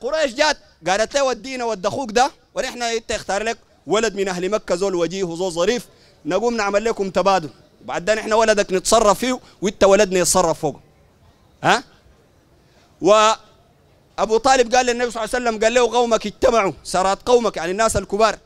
Speaker 1: قريش جات قالت له ودينا ودخوك أخوك ده ونحن انت اختار لك ولد من أهل مكة زول وجيه وزول ظريف نقوم نعمل لكم تبادل وبعد ده نحن ولدك نتصرف فيه وانت ولدنا يتصرف فوقه ها وأبو طالب قال للنبي صلى الله عليه وسلم قال له قومك اجتمعوا سرات قومك يعني الناس الكبار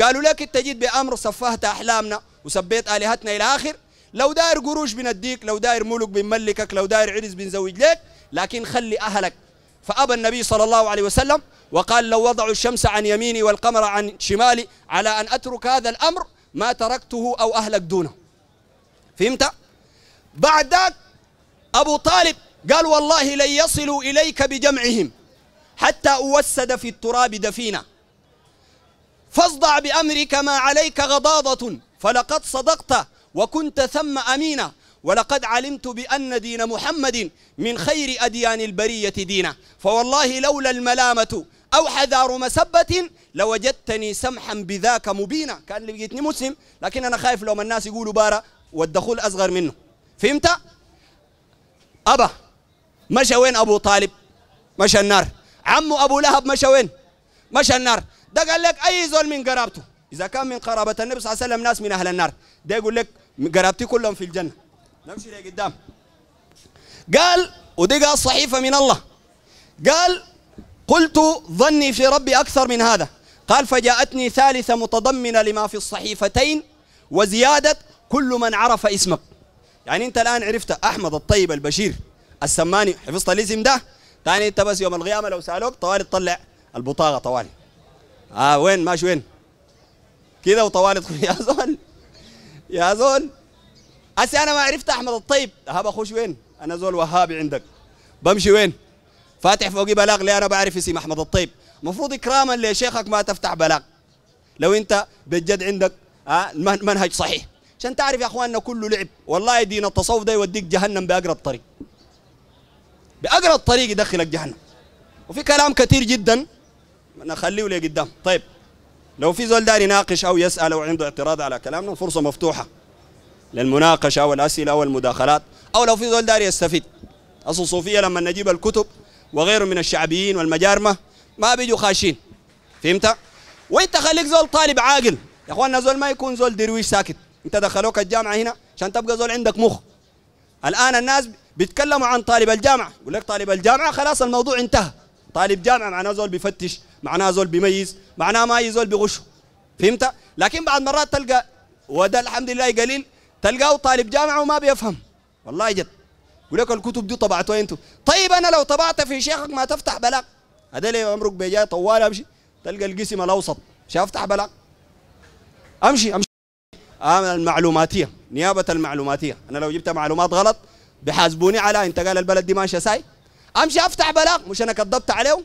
Speaker 1: قالوا لك انت جيت بامر صفهت احلامنا وسبيت الهتنا الى اخر لو داير قروش بنديك لو داير ملك بنملكك لو داير عرس بنزوج لك لكن خلي اهلك فابى النبي صلى الله عليه وسلم وقال لو وضعوا الشمس عن يميني والقمر عن شمالي على ان اترك هذا الامر ما تركته او اهلك دونه فهمت بعد ذاك ابو طالب قال والله لن يصلوا اليك بجمعهم حتى اوسد في التراب دفينه فاصدع بأمرك ما عليك غضاضة فلقد صدقت وكنت ثم أمينا ولقد علمت بأن دين محمد من خير أديان البرية دينا فوالله لولا الملامة أو حذار مسبة لوجدتني سمحا بذاك مبينا كان لقيتني مسلم لكن أنا خايف لو ما الناس يقولوا بارا والدخول أصغر منه فهمت؟ أبا مشى وين أبو طالب؟ مشى النار عمه أبو لهب مشى وين؟ مشى النار ده قال لك اي زول من قرابته اذا كان من قرابه النبي صلى الله عليه وسلم ناس من اهل النار ده يقول لك قرابتي كلهم في الجنه نمشي لقدام قال ودي قال صحيفه من الله قال قلت ظني في ربي اكثر من هذا قال فجاءتني ثالثه متضمنه لما في الصحيفتين وزياده كل من عرف اسمك يعني انت الان عرفت احمد الطيب البشير السماني حفظت الاسم ده ثاني انت بس يوم القيامه لو سالوك طوالي تطلع البطاقه طوالي اه وين ماشي وين كذا وطوال *laughs* يا زول يا زول أسي انا ما عرفت احمد الطيب هب اخش وين انا زول وهابي عندك بمشي وين فاتح فوقي بلاغ ليه انا بعرف اسم احمد الطيب المفروض اكراما لشيخك ما تفتح بلاغ لو انت بجد عندك آه، منهج صحيح عشان تعرف يا اخواننا كله لعب والله دين التصوف ده يوديك جهنم باقرب طريق باقرب طريق يدخلك جهنم وفي كلام كثير جدا نخليه لقدام طيب لو في زول داري يناقش او يسال او عنده اعتراض على كلامنا الفرصه مفتوحه للمناقشه او الاسئله او المداخلات او لو في زول داري يستفيد اصل الصوفيه لما نجيب الكتب وغيره من الشعبيين والمجارمه ما بيجوا خاشين فهمت وانت خليك زول طالب عاقل يا اخواننا زول ما يكون زول درويش ساكت انت دخلوك الجامعه هنا عشان تبقى زول عندك مخ الان الناس بيتكلموا عن طالب الجامعه يقول لك طالب الجامعه خلاص الموضوع انتهى طالب جامعه معناه زول بيفتش معناه زول بيميز معناه ما زول بيغشه فهمت لكن بعد مرات تلقى وده الحمد لله قليل تلقاه طالب جامعه وما بيفهم والله جد يقول لك الكتب دي طبعتوها انتوا طيب انا لو طبعت في شيخك ما تفتح بلاغ هذا لي امرك بيجاي طوال امشي تلقى القسم الاوسط مش افتح بلاغ امشي امشي آه المعلوماتيه نيابه المعلوماتيه انا لو جبت معلومات غلط بحاسبوني على انت قال البلد دي ماشيه ساي امشي افتح بلاغ مش انا كذبت عليهم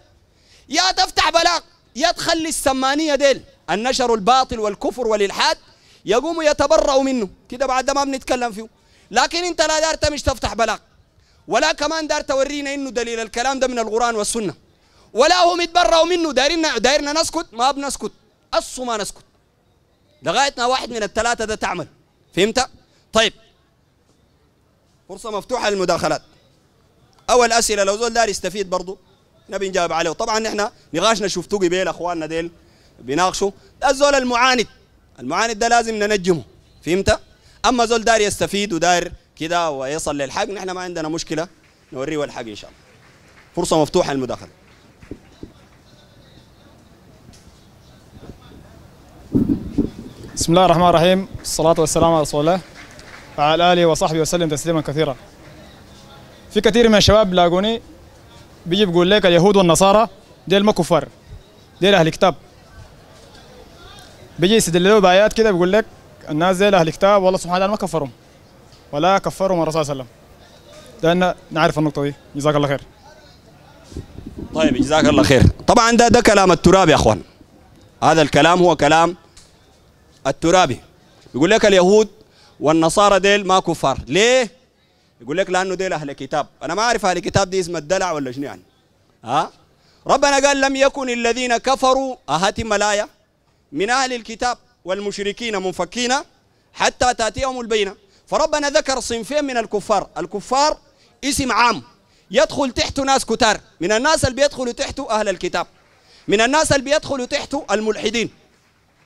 Speaker 1: يا تفتح بلاغ يا تخلي السمانية ديل النشر الباطل والكفر والإلحاد يقوموا يتبرأوا منه كده بعد ده ما بنتكلم فيه لكن انت لا دارت مش تفتح بلاغ ولا كمان دار تورينا انه دليل الكلام ده من القرآن والسنة ولا هم يتبرأوا منه دايرنا دايرنا نسكت ما بنسكت أصو ما نسكت لغايه ما واحد من الثلاثة ده تعمل فهمت؟ طيب فرصة مفتوحة للمداخلات أول أسئلة لو زول دار يستفيد برضه نبي نجاوب عليه طبعا نحن نقاشنا شفتوه قبيل اخواننا ديل بيناقشوا ده الزول المعاند المعاند ده لازم ننجمه فهمت اما زول دار يستفيد ودار كده ويصل للحق نحن ما عندنا مشكله نوريه الحق ان شاء الله فرصه مفتوحه للمداخله بسم الله الرحمن الرحيم الصلاة والسلام على رسول الله وعلى آله وصحبه وسلم تسليما كثيرا في كثير من الشباب لاقوني بيجي بيقول لك اليهود والنصارى ديل ما كفار ديل اهل كتاب بيجي له بايات كده بيقول لك الناس ديل اهل كتاب والله سبحانه وتعالى ما كفرهم ولا كفرهم الرسول صلى الله عليه وسلم لان نعرف النقطه دي جزاك الله خير طيب جزاك الله خير طبعا ده ده كلام التراب يا اخوان هذا الكلام هو كلام الترابي يقول لك اليهود والنصارى ديل ما كفار ليه يقول لك لانه ديل اهل كتاب انا ما اعرف اهل كتاب دي اسم الدلع ولا شنو يعني ها ربنا قال لم يكن الذين كفروا اهات ملايا من اهل الكتاب والمشركين منفكين حتى تاتيهم البينه فربنا ذكر صنفين من الكفار الكفار اسم عام يدخل تحته ناس كتار من الناس اللي بيدخلوا تحته اهل الكتاب من الناس اللي بيدخلوا تحته الملحدين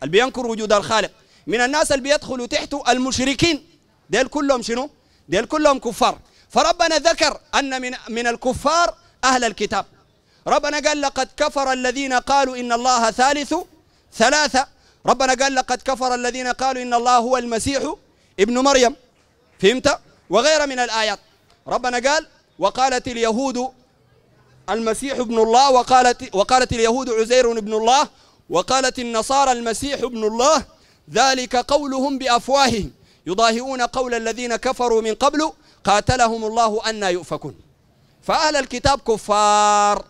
Speaker 1: اللي بينكر وجود الخالق من الناس اللي بيدخلوا تحته المشركين ديل كلهم شنو ديل كلهم كفار فربنا ذكر أن من, من الكفار أهل الكتاب ربنا قال لقد كفر الذين قالوا إن الله ثالث ثلاثة ربنا قال لقد كفر الذين قالوا إن الله هو المسيح ابن مريم فهمت؟ وغير من الآيات ربنا قال وقالت اليهود المسيح ابن الله وقالت, وقالت اليهود عزير ابن الله وقالت النصارى المسيح ابن الله ذلك قولهم بأفواههم يضاهئون قول الذين كفروا من قبل قاتلهم الله أن يؤفكون فأهل الكتاب كفار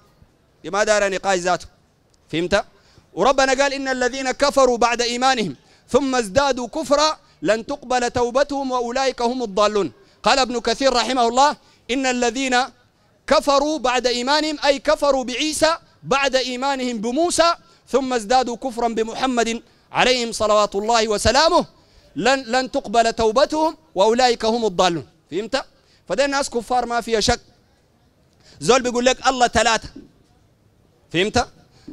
Speaker 1: ما دار نقاش ذاته فهمت؟ وربنا قال إن الذين كفروا بعد إيمانهم ثم ازدادوا كفرا لن تقبل توبتهم وأولئك هم الضالون قال ابن كثير رحمه الله إن الذين كفروا بعد إيمانهم أي كفروا بعيسى بعد إيمانهم بموسى ثم ازدادوا كفرا بمحمد عليهم صلوات الله وسلامه لن لن تقبل توبتهم واولئك هم الضالون فهمت فده ناس كفار ما فيها شك زول بيقول لك الله ثلاثه فهمت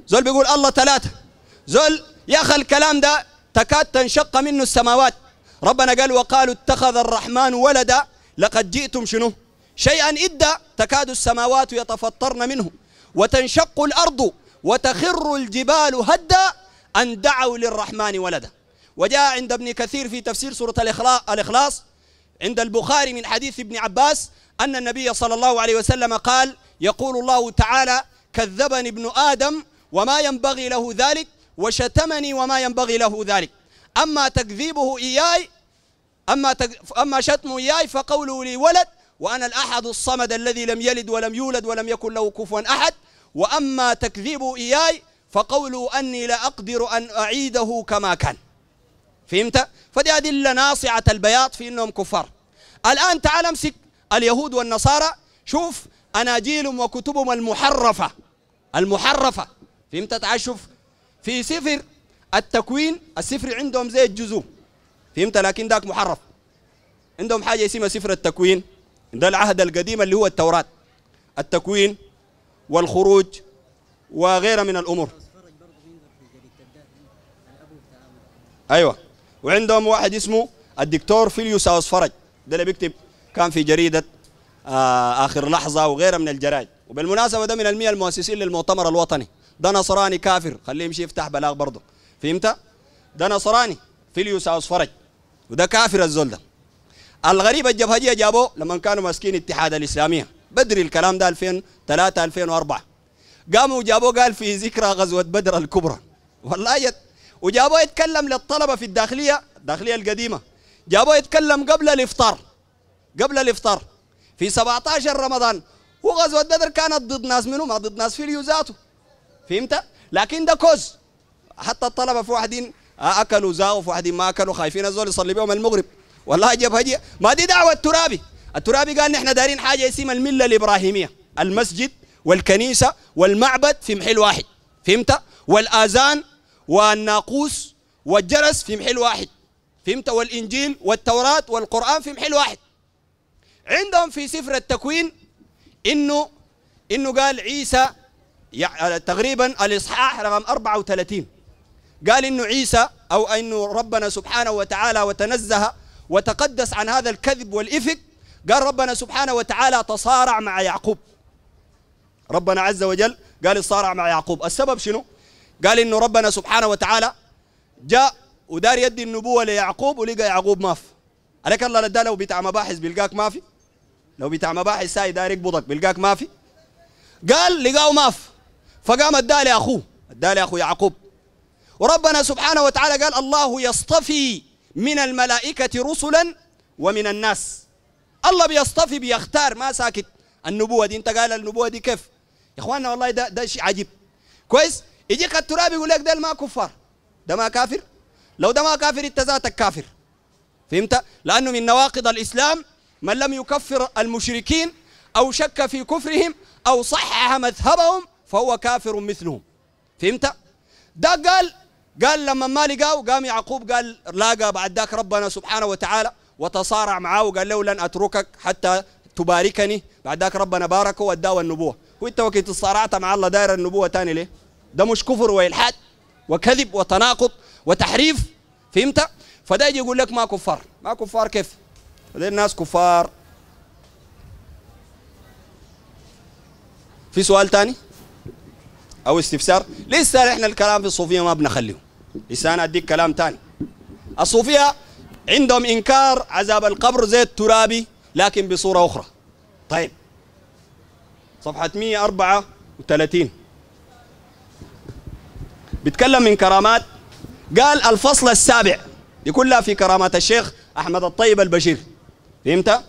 Speaker 1: زول بيقول الله ثلاثه زول يا اخي الكلام ده تكاد تنشق منه السماوات ربنا قال وقالوا اتخذ الرحمن ولدا لقد جئتم شنو شيئا إدا تكاد السماوات يتفطرن منه وتنشق الأرض وتخر الجبال هدا أن دعوا للرحمن ولدا وجاء عند ابن كثير في تفسير سورة الإخلاص عند البخاري من حديث ابن عباس أن النبي صلى الله عليه وسلم قال يقول الله تعالى كذبني ابن آدم وما ينبغي له ذلك وشتمني وما ينبغي له ذلك أما تكذيبه إياي أما, تك... أما شتمه إياي فقوله لي ولد وأنا الأحد الصمد الذي لم يلد ولم يولد ولم يكن له كفوا أحد وأما تكذيبه إياي فقوله أني لا أقدر أن أعيده كما كان فهمت؟ فدي أدلة ناصعة البياض في أنهم كفار الآن تعال امسك اليهود والنصارى شوف أناجيلهم وكتبهم المحرفة المحرفة فهمت؟ تعال شوف في سفر التكوين السفر عندهم زي الجزء فهمت؟ لكن ذاك محرف عندهم حاجة اسمها سفر التكوين ده العهد القديم اللي هو التوراة التكوين والخروج وغيرها من الأمور ايوه وعندهم واحد اسمه الدكتور فيليوس فرج ده اللي بيكتب كان في جريده آه، اخر لحظه وغيرها من الجرايد وبالمناسبه ده من المئة المؤسسين للمؤتمر الوطني ده نصراني كافر خليه يمشي يفتح بلاغ برضه فهمت ده نصراني فيليوس فرج وده كافر الزول ده الغريب الجبهجيه جابوه لما كانوا ماسكين اتحاد الاسلاميه بدري الكلام ده 2003 2004 قاموا جابوه قال في ذكرى غزوه بدر الكبرى والله وجابوه يتكلم للطلبة في الداخلية الداخلية القديمة جابوه يتكلم قبل الإفطار قبل الإفطار في 17 رمضان وغزوة بدر كانت ضد ناس منه ما ضد ناس فيليو ذاته فهمت لكن ده كوز حتى الطلبة في واحدين أكلوا زاو في واحدين ما أكلوا خايفين الزول يصلي بهم المغرب والله جاب هجي ما دي دعوة الترابي الترابي قال نحن دارين حاجة اسمها الملة الإبراهيمية المسجد والكنيسة والمعبد في محل واحد فهمت والآذان والناقوس والجرس في محل واحد فهمت والإنجيل والتوراة والقرآن في محل واحد عندهم في سفر التكوين إنه إنه قال عيسى تقريبا الإصحاح رقم 34 قال إنه عيسى أو إنه ربنا سبحانه وتعالى وتنزه وتقدس عن هذا الكذب والإفك قال ربنا سبحانه وتعالى تصارع مع يعقوب ربنا عز وجل قال تصارع مع يعقوب السبب شنو؟ قال انه ربنا سبحانه وتعالى جاء ودار يدي النبوه ليعقوب ولقى يعقوب ماف عليك الله ده لو بتاع مباحث بيلقاك ما في لو بتاع مباحث ساي دار يقبضك بيلقاك ما في قال لقاه ماف فقام ادى لاخوه ادى لاخوه يعقوب وربنا سبحانه وتعالى قال الله يصطفي من الملائكه رسلا ومن الناس الله بيصطفي بيختار ما ساكت النبوه دي انت قال النبوه دي كيف يا اخواننا والله ده ده شيء عجيب كويس يجيك التراب يقول لك ده ما كفار ده ما كافر لو ده ما كافر انت ذاتك كافر فهمت لانه من نواقض الاسلام من لم يكفر المشركين او شك في كفرهم او صحح مذهبهم فهو كافر مثلهم فهمت ده قال قال لما ما لقاه قام يعقوب قال لاقى بعد ذاك ربنا سبحانه وتعالى وتصارع معاه وقال له لن اتركك حتى تباركني بعد ذاك ربنا باركه واداه النبوه وانت وقت تصارعت مع الله داير النبوه ثاني ليه ده مش كفر والحاد وكذب وتناقض وتحريف فهمت فده يجي يقول لك ما كفار ما كفار كيف ده الناس كفار في سؤال ثاني او استفسار لسه احنا الكلام في الصوفيه ما بنخليه لسه انا اديك كلام ثاني الصوفيه عندهم انكار عذاب القبر زي الترابي لكن بصوره اخرى طيب صفحه 134 بيتكلم من كرامات قال الفصل السابع دي كلها في كرامات الشيخ أحمد الطيب البشير فهمت؟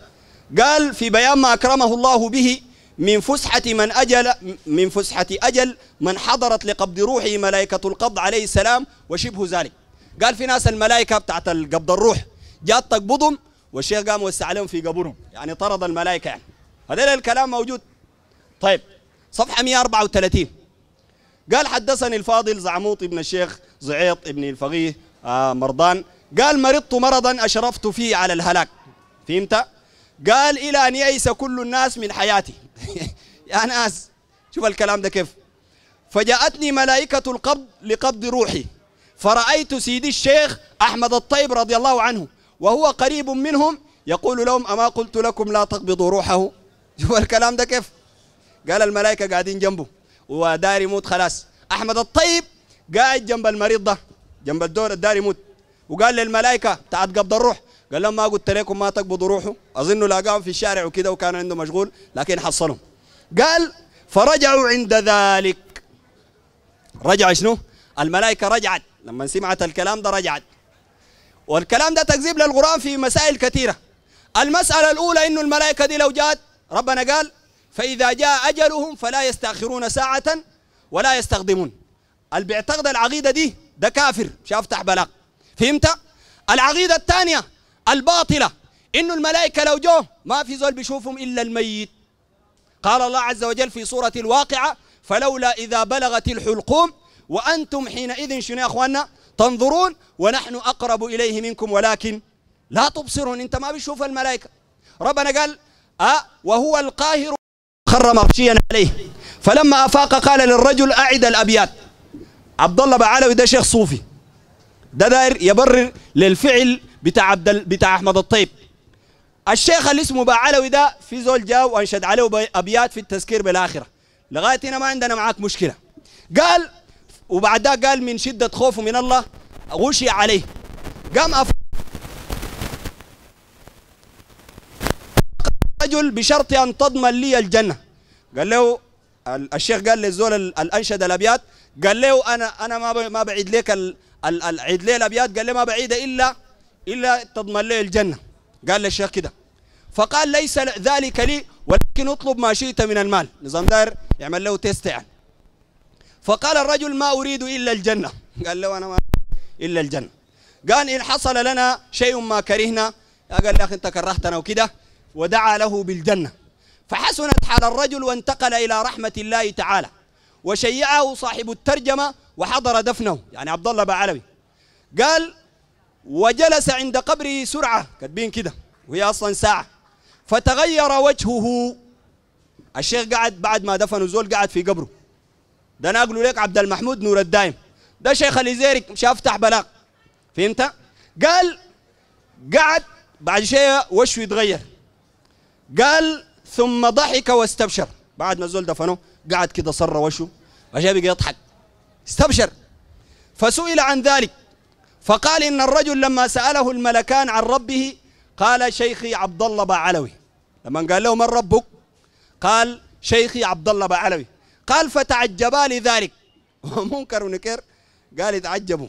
Speaker 1: قال في بيان ما أكرمه الله به من فسحة من أجل من فسحة أجل من حضرت لقبض روحه ملائكة القبض عليه السلام وشبه ذلك قال في ناس الملائكة بتاعت القبض الروح جات تقبضهم والشيخ قام وسع عليهم في قبرهم يعني طرد الملائكة يعني هذا الكلام موجود طيب صفحة 134 قال حدثني الفاضل زعموط ابن الشيخ زعيط ابن الفقيه آه مرضان قال مرضت مرضا أشرفت فيه على الهلاك فهمت؟ قال إلى أن يئس كل الناس من حياتي *laughs* يا ناس شوف الكلام ده كيف فجاءتني ملائكة القبض لقبض روحي فرأيت سيدي الشيخ أحمد الطيب رضي الله عنه وهو قريب منهم يقول لهم أما قلت لكم لا تقبضوا روحه *laughs* شوف الكلام ده كيف قال الملائكة قاعدين جنبه وداري يموت خلاص احمد الطيب قاعد جنب المريض ده جنب الدور الداري يموت وقال للملائكه تعال قبض الروح قال لهم ما قلت لكم ما تقبضوا روحه اظنه لاقاهم في الشارع وكذا وكان عنده مشغول لكن حصلهم قال فرجعوا عند ذلك رجع شنو الملائكه رجعت لما سمعت الكلام ده رجعت والكلام ده تكذيب للقران في مسائل كثيره المساله الاولى انه الملائكه دي لو جات ربنا قال فإذا جاء أجلهم فلا يستأخرون ساعة ولا يستخدمون اللي بيعتقد العقيدة دي ده كافر مش هفتح بلاغ فهمت؟ العقيدة الثانية الباطلة إنه الملائكة لو جو ما في زول بيشوفهم إلا الميت قال الله عز وجل في سورة الواقعة فلولا إذا بلغت الحلقوم وأنتم حينئذ شنو يا أخواننا تنظرون ونحن أقرب إليه منكم ولكن لا تبصرون أنت ما بتشوف الملائكة ربنا قال أه وهو القاهر خر مغشيا عليه فلما أفاق قال للرجل أعد الأبيات عبد الله بعلوي ده شيخ صوفي ده داير يبرر للفعل بتاع عبد بتاع احمد الطيب الشيخ اللي اسمه بعلوي ده في زول جاء وانشد عليه ابيات في التذكير بالاخره لغايه هنا ما عندنا معاك مشكله قال وبعدها قال من شده خوفه من الله غشي عليه قام افاق رجل بشرط ان تضمن لي الجنه قال له الشيخ قال للزول الانشد الابيات قال له انا انا ما ما بعيد لك عيد لي الابيات قال له ما بعيد الا الا تضمن لي الجنه قال للشيخ كده فقال ليس ذلك لي ولكن اطلب ما شئت من المال نظام داير يعمل له تيست يعني فقال الرجل ما اريد الا الجنه *laughs* قال له انا ما الا الجنه قال ان حصل لنا شيء ما كرهنا قال يا اخي انت كرهتنا وكده ودعا له بالجنة فحسنت حال الرجل وانتقل إلى رحمة الله تعالى وشيعه صاحب الترجمة وحضر دفنه يعني عبد الله بعلوي قال وجلس عند قبره سرعة كاتبين كده وهي أصلا ساعة فتغير وجهه الشيخ قعد بعد ما دفنوا زول قعد في قبره ده ناقله لك عبد المحمود نور الدايم ده شيخ الازيري مش افتح بلاغ فهمت قال قعد بعد شيء وشه يتغير قال ثم ضحك واستبشر بعد ما الزول دفنه قعد كده صر وشه عشان بقى يضحك استبشر فسئل عن ذلك فقال إن الرجل لما سأله الملكان عن ربه قال شيخي عبد الله بعلوي لما قال له من ربك قال شيخي عبد الله بعلوي قال فتعجبا لذلك ومنكر *laughs* ونكر قال اتعجبوا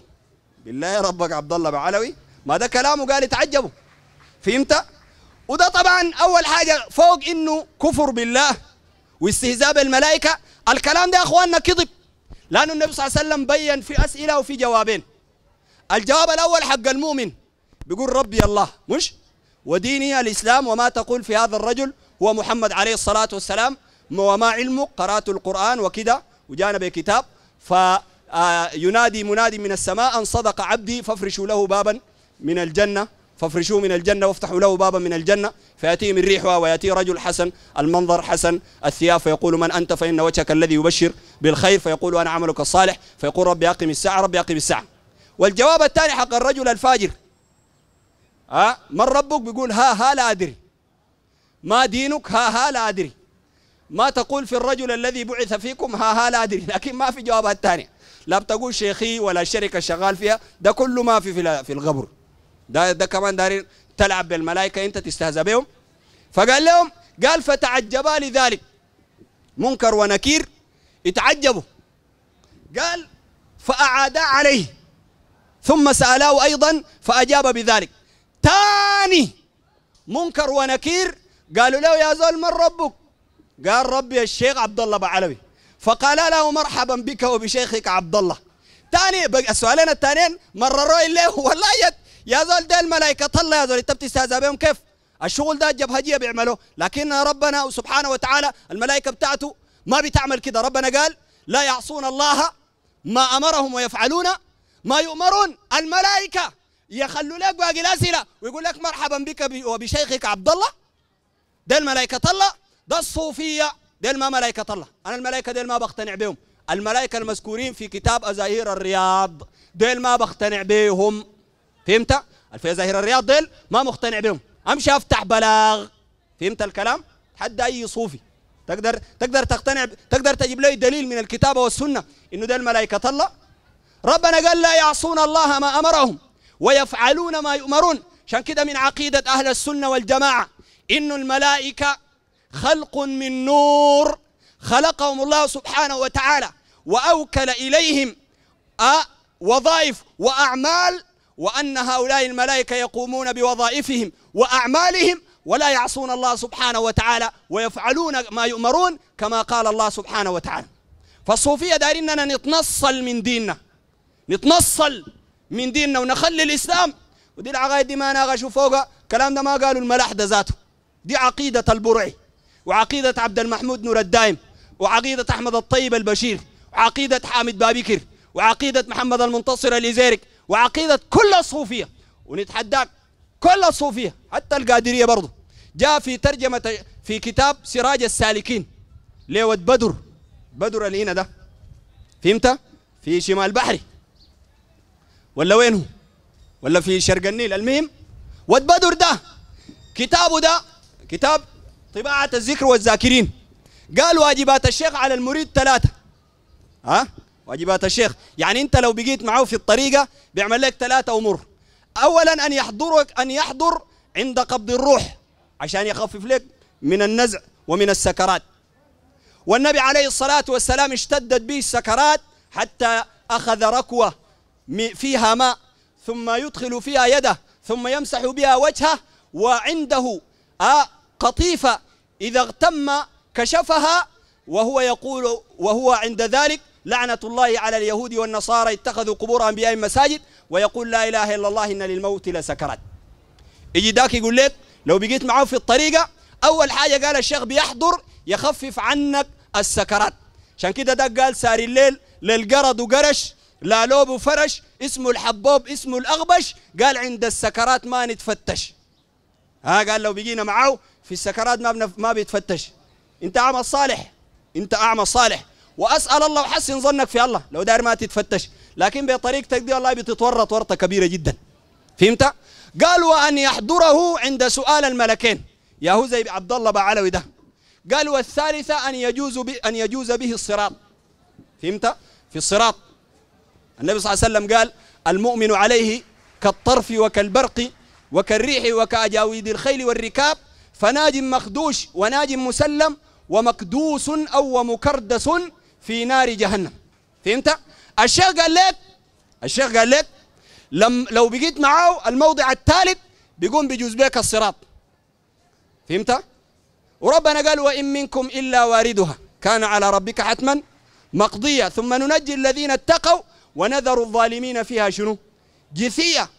Speaker 1: بالله ربك عبد الله بعلوي ما ده كلامه قال اتعجبوا فهمت؟ وده طبعا أول حاجة فوق إنه كفر بالله واستهزاء بالملائكة الكلام ده يا أخواننا كذب لأنه النبي صلى الله عليه وسلم بين في أسئلة وفي جوابين الجواب الأول حق المؤمن بيقول ربي الله مش وديني الإسلام وما تقول في هذا الرجل هو محمد عليه الصلاة والسلام وما علمك قرأت القرآن وكذا وجانا بكتاب فينادي منادي من السماء أن صدق عبدي فافرشوا له بابا من الجنة فافرشوه من الجنة وافتحوا له بابا من الجنة فيأتيه من ريحها ويأتيه رجل حسن المنظر حسن الثياب فيقول من أنت فإن وجهك الذي يبشر بالخير فيقول أنا عملك الصالح فيقول ربي أقم الساعة ربي أقم الساعة والجواب الثاني حق الرجل الفاجر ها أه؟ من ربك بيقول ها ها لا أدري ما دينك ها ها لا أدري ما تقول في الرجل الذي بعث فيكم ها ها لا أدري لكن ما في جوابات الثانية لا بتقول شيخي ولا الشركة شغال فيها ده كله ما في في الغبر ده ده كمان دارين تلعب بالملائكه انت تستهزأ بهم فقال لهم قال فتعجبا لذلك منكر ونكير اتعجبوا قال فأعادا عليه ثم سألاه أيضا فأجاب بذلك تاني منكر ونكير قالوا له يا زول من ربك قال ربي الشيخ عبد الله بعلوي فقال له مرحبا بك وبشيخك عبد الله تاني السؤالين الثانيين مرروا إليه *laughs* والله يا زول ده الملائكة طلع يا زول انت بتستهزأ بهم كيف الشغل ده الجبهجية بيعمله لكن ربنا سبحانه وتعالى الملائكة بتاعته ما بتعمل كده ربنا قال لا يعصون الله ما أمرهم ويفعلون ما يؤمرون الملائكة يخلوا لك باقي الأسئلة ويقول لك مرحبا بك وبشيخك عبد الله ده الملائكة طلع ده الصوفية ديل ما ملائكة الله أنا الملائكة ديل ما بقتنع بهم الملائكة المذكورين في كتاب أزاهير الرياض ديل ما بقتنع بيهم فهمت هير الرياض ديل ما مقتنع بهم امشي افتح بلاغ فهمت الكلام حد اي صوفي تقدر تقدر تقتنع تقدر تجيب لي دليل من الكتاب والسنه انه ده ملائكه الله ربنا قال لا يعصون الله ما امرهم ويفعلون ما يؤمرون عشان كده من عقيده اهل السنه والجماعه انه الملائكه خلق من نور خلقهم الله سبحانه وتعالى واوكل اليهم آه، وظائف واعمال وأن هؤلاء الملائكة يقومون بوظائفهم وأعمالهم ولا يعصون الله سبحانه وتعالى ويفعلون ما يؤمرون كما قال الله سبحانه وتعالى فالصوفية داريننا نتنصل من ديننا نتنصل من ديننا ونخلي الإسلام ودي العقائد دي ما ناقشوا فوقها كلام ده ما قالوا الملاح ده ذاته دي عقيدة البرعي وعقيدة عبد المحمود نور الدائم وعقيدة أحمد الطيب البشير وعقيدة حامد بابكر وعقيدة محمد المنتصر الإزيرك وعقيدة كل الصوفية ونتحداك كل الصوفية حتى القادرية برضه جاء في ترجمة في كتاب سراج السالكين لود بدر بدر اللي هنا ده فهمت؟ في شمال بحري ولا وينه؟ ولا في شرق النيل المهم ود بدر ده كتابه ده كتاب طباعة الذكر والذاكرين قال واجبات الشيخ على المريد ثلاثة ها؟ واجبات الشيخ يعني انت لو بقيت معه في الطريقه بيعمل لك ثلاثه امور اولا ان يحضرك ان يحضر عند قبض الروح عشان يخفف لك من النزع ومن السكرات والنبي عليه الصلاه والسلام اشتدت به السكرات حتى اخذ ركوه فيها ماء ثم يدخل فيها يده ثم يمسح بها وجهه وعنده قطيفه اذا اغتم كشفها وهو يقول وهو عند ذلك لعنة الله على اليهود والنصارى اتخذوا قبور أنبيائهم مساجد ويقول لا إله إلا الله إن للموت لسكرات يجي داك يقول لك لو بقيت معاه في الطريقة أول حاجة قال الشيخ بيحضر يخفف عنك السكرات عشان كده داك قال ساري الليل للقرد وقرش لا لوب وفرش اسمه الحبوب اسمه الأغبش قال عند السكرات ما نتفتش ها قال لو بقينا معاه في السكرات ما ما بيتفتش انت اعمى صالح انت اعمى صالح واسال الله وحسن ظنك في الله لو داير ما تتفتش لكن بطريقتك دي والله بتتورط ورطه كبيره جدا فهمت قال وان يحضره عند سؤال الملكين هو زي عبد الله بعلوي ده قال والثالثه ان يجوز ان يجوز به الصراط فهمت في الصراط النبي صلى الله عليه وسلم قال المؤمن عليه كالطرف وكالبرق وكالريح وكأجاويد الخيل والركاب فناج مخدوش وناج مسلم ومكدوس أو مكردس في نار جهنم فهمت الشيخ قال لك الشيخ قال لك لم لو بقيت معاه الموضع الثالث بيقوم بيجوز بك الصراط فهمت وربنا قال وإن منكم إلا واردها كان على ربك حتما مقضية ثم ننجي الذين اتقوا ونذر الظالمين فيها شنو جثية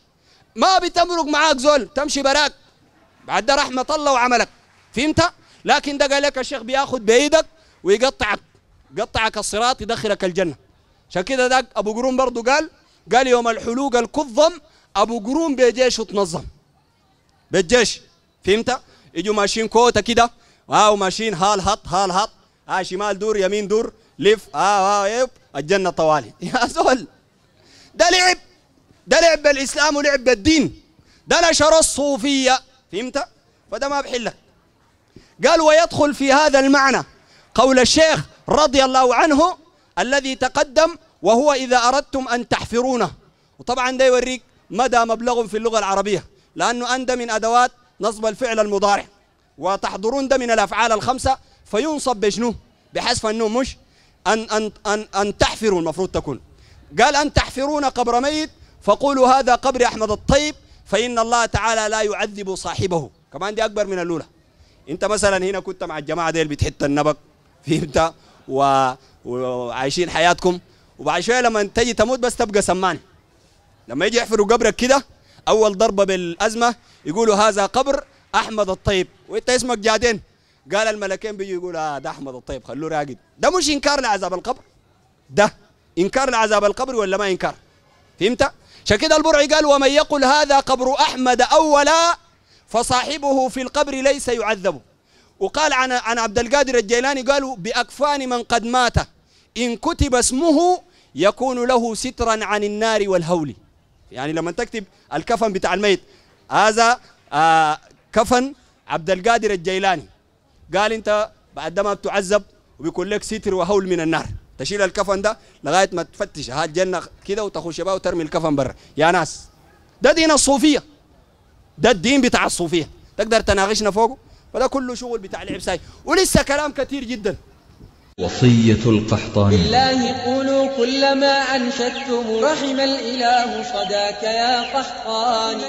Speaker 1: ما بتمرق معاك زول تمشي براك بعد رحمة الله وعملك فهمت لكن ده قال لك الشيخ بياخذ بإيدك ويقطعك قطعك الصراط يدخلك الجنه عشان كده ذاك ابو قرون برضه قال قال يوم الحلوق الكظم ابو قرون بجيشه تنظم بالجيش فهمت يجوا ماشيين كوتا كده اه ماشيين هال هط هال هط اه شمال دور يمين دور لف اه اه يب الجنه طوالي *laughs* يا زول ده لعب ده لعب بالاسلام ولعب بالدين ده نشر الصوفيه فهمت فده ما بحلك قال ويدخل في هذا المعنى قول الشيخ رضي الله عنه الذي تقدم وهو إذا أردتم أن تحفرونه وطبعا ده يوريك مدى مبلغ في اللغة العربية لأنه أن ده من أدوات نصب الفعل المضارع وتحضرون ده من الأفعال الخمسة فينصب بشنو بحذف أنه مش أن, أن, أن, أن تحفروا المفروض تكون قال أن تحفرون قبر ميت فقولوا هذا قبر أحمد الطيب فإن الله تعالى لا يعذب صاحبه كمان دي أكبر من الأولى أنت مثلا هنا كنت مع الجماعة ديل بتحت النبق فهمت وعايشين حياتكم وبعد شويه لما تجي تموت بس تبقى سمان لما يجي يحفروا قبرك كده اول ضربه بالازمه يقولوا هذا قبر احمد الطيب وانت اسمك جادين قال الملكين بيجوا يقولوا اه ده احمد الطيب خلوه راقد ده مش انكار لعذاب القبر ده انكار لعذاب القبر ولا ما انكار فهمت عشان كده البرعي قال ومن يقل هذا قبر احمد اولا فصاحبه في القبر ليس يعذب وقال عن عن عبد القادر الجيلاني قالوا بأكفان من قد مات إن كتب اسمه يكون له سترا عن النار والهول يعني لما تكتب الكفن بتاع الميت هذا آه كفن عبد القادر الجيلاني قال انت بعد ما بتعذب وبيكون لك ستر وهول من النار تشيل الكفن ده لغايه ما تفتش هات الجنه كده وتخش بقى وترمي الكفن برا يا ناس ده دين الصوفيه ده الدين بتاع الصوفيه تقدر تناقشنا فوقه ولا كله شغل بتاع لعب ساي ولسه كلام كثير جدا وصية القحطاني بالله قولوا كلما أنشدتم رحم الإله صداك يا قحطاني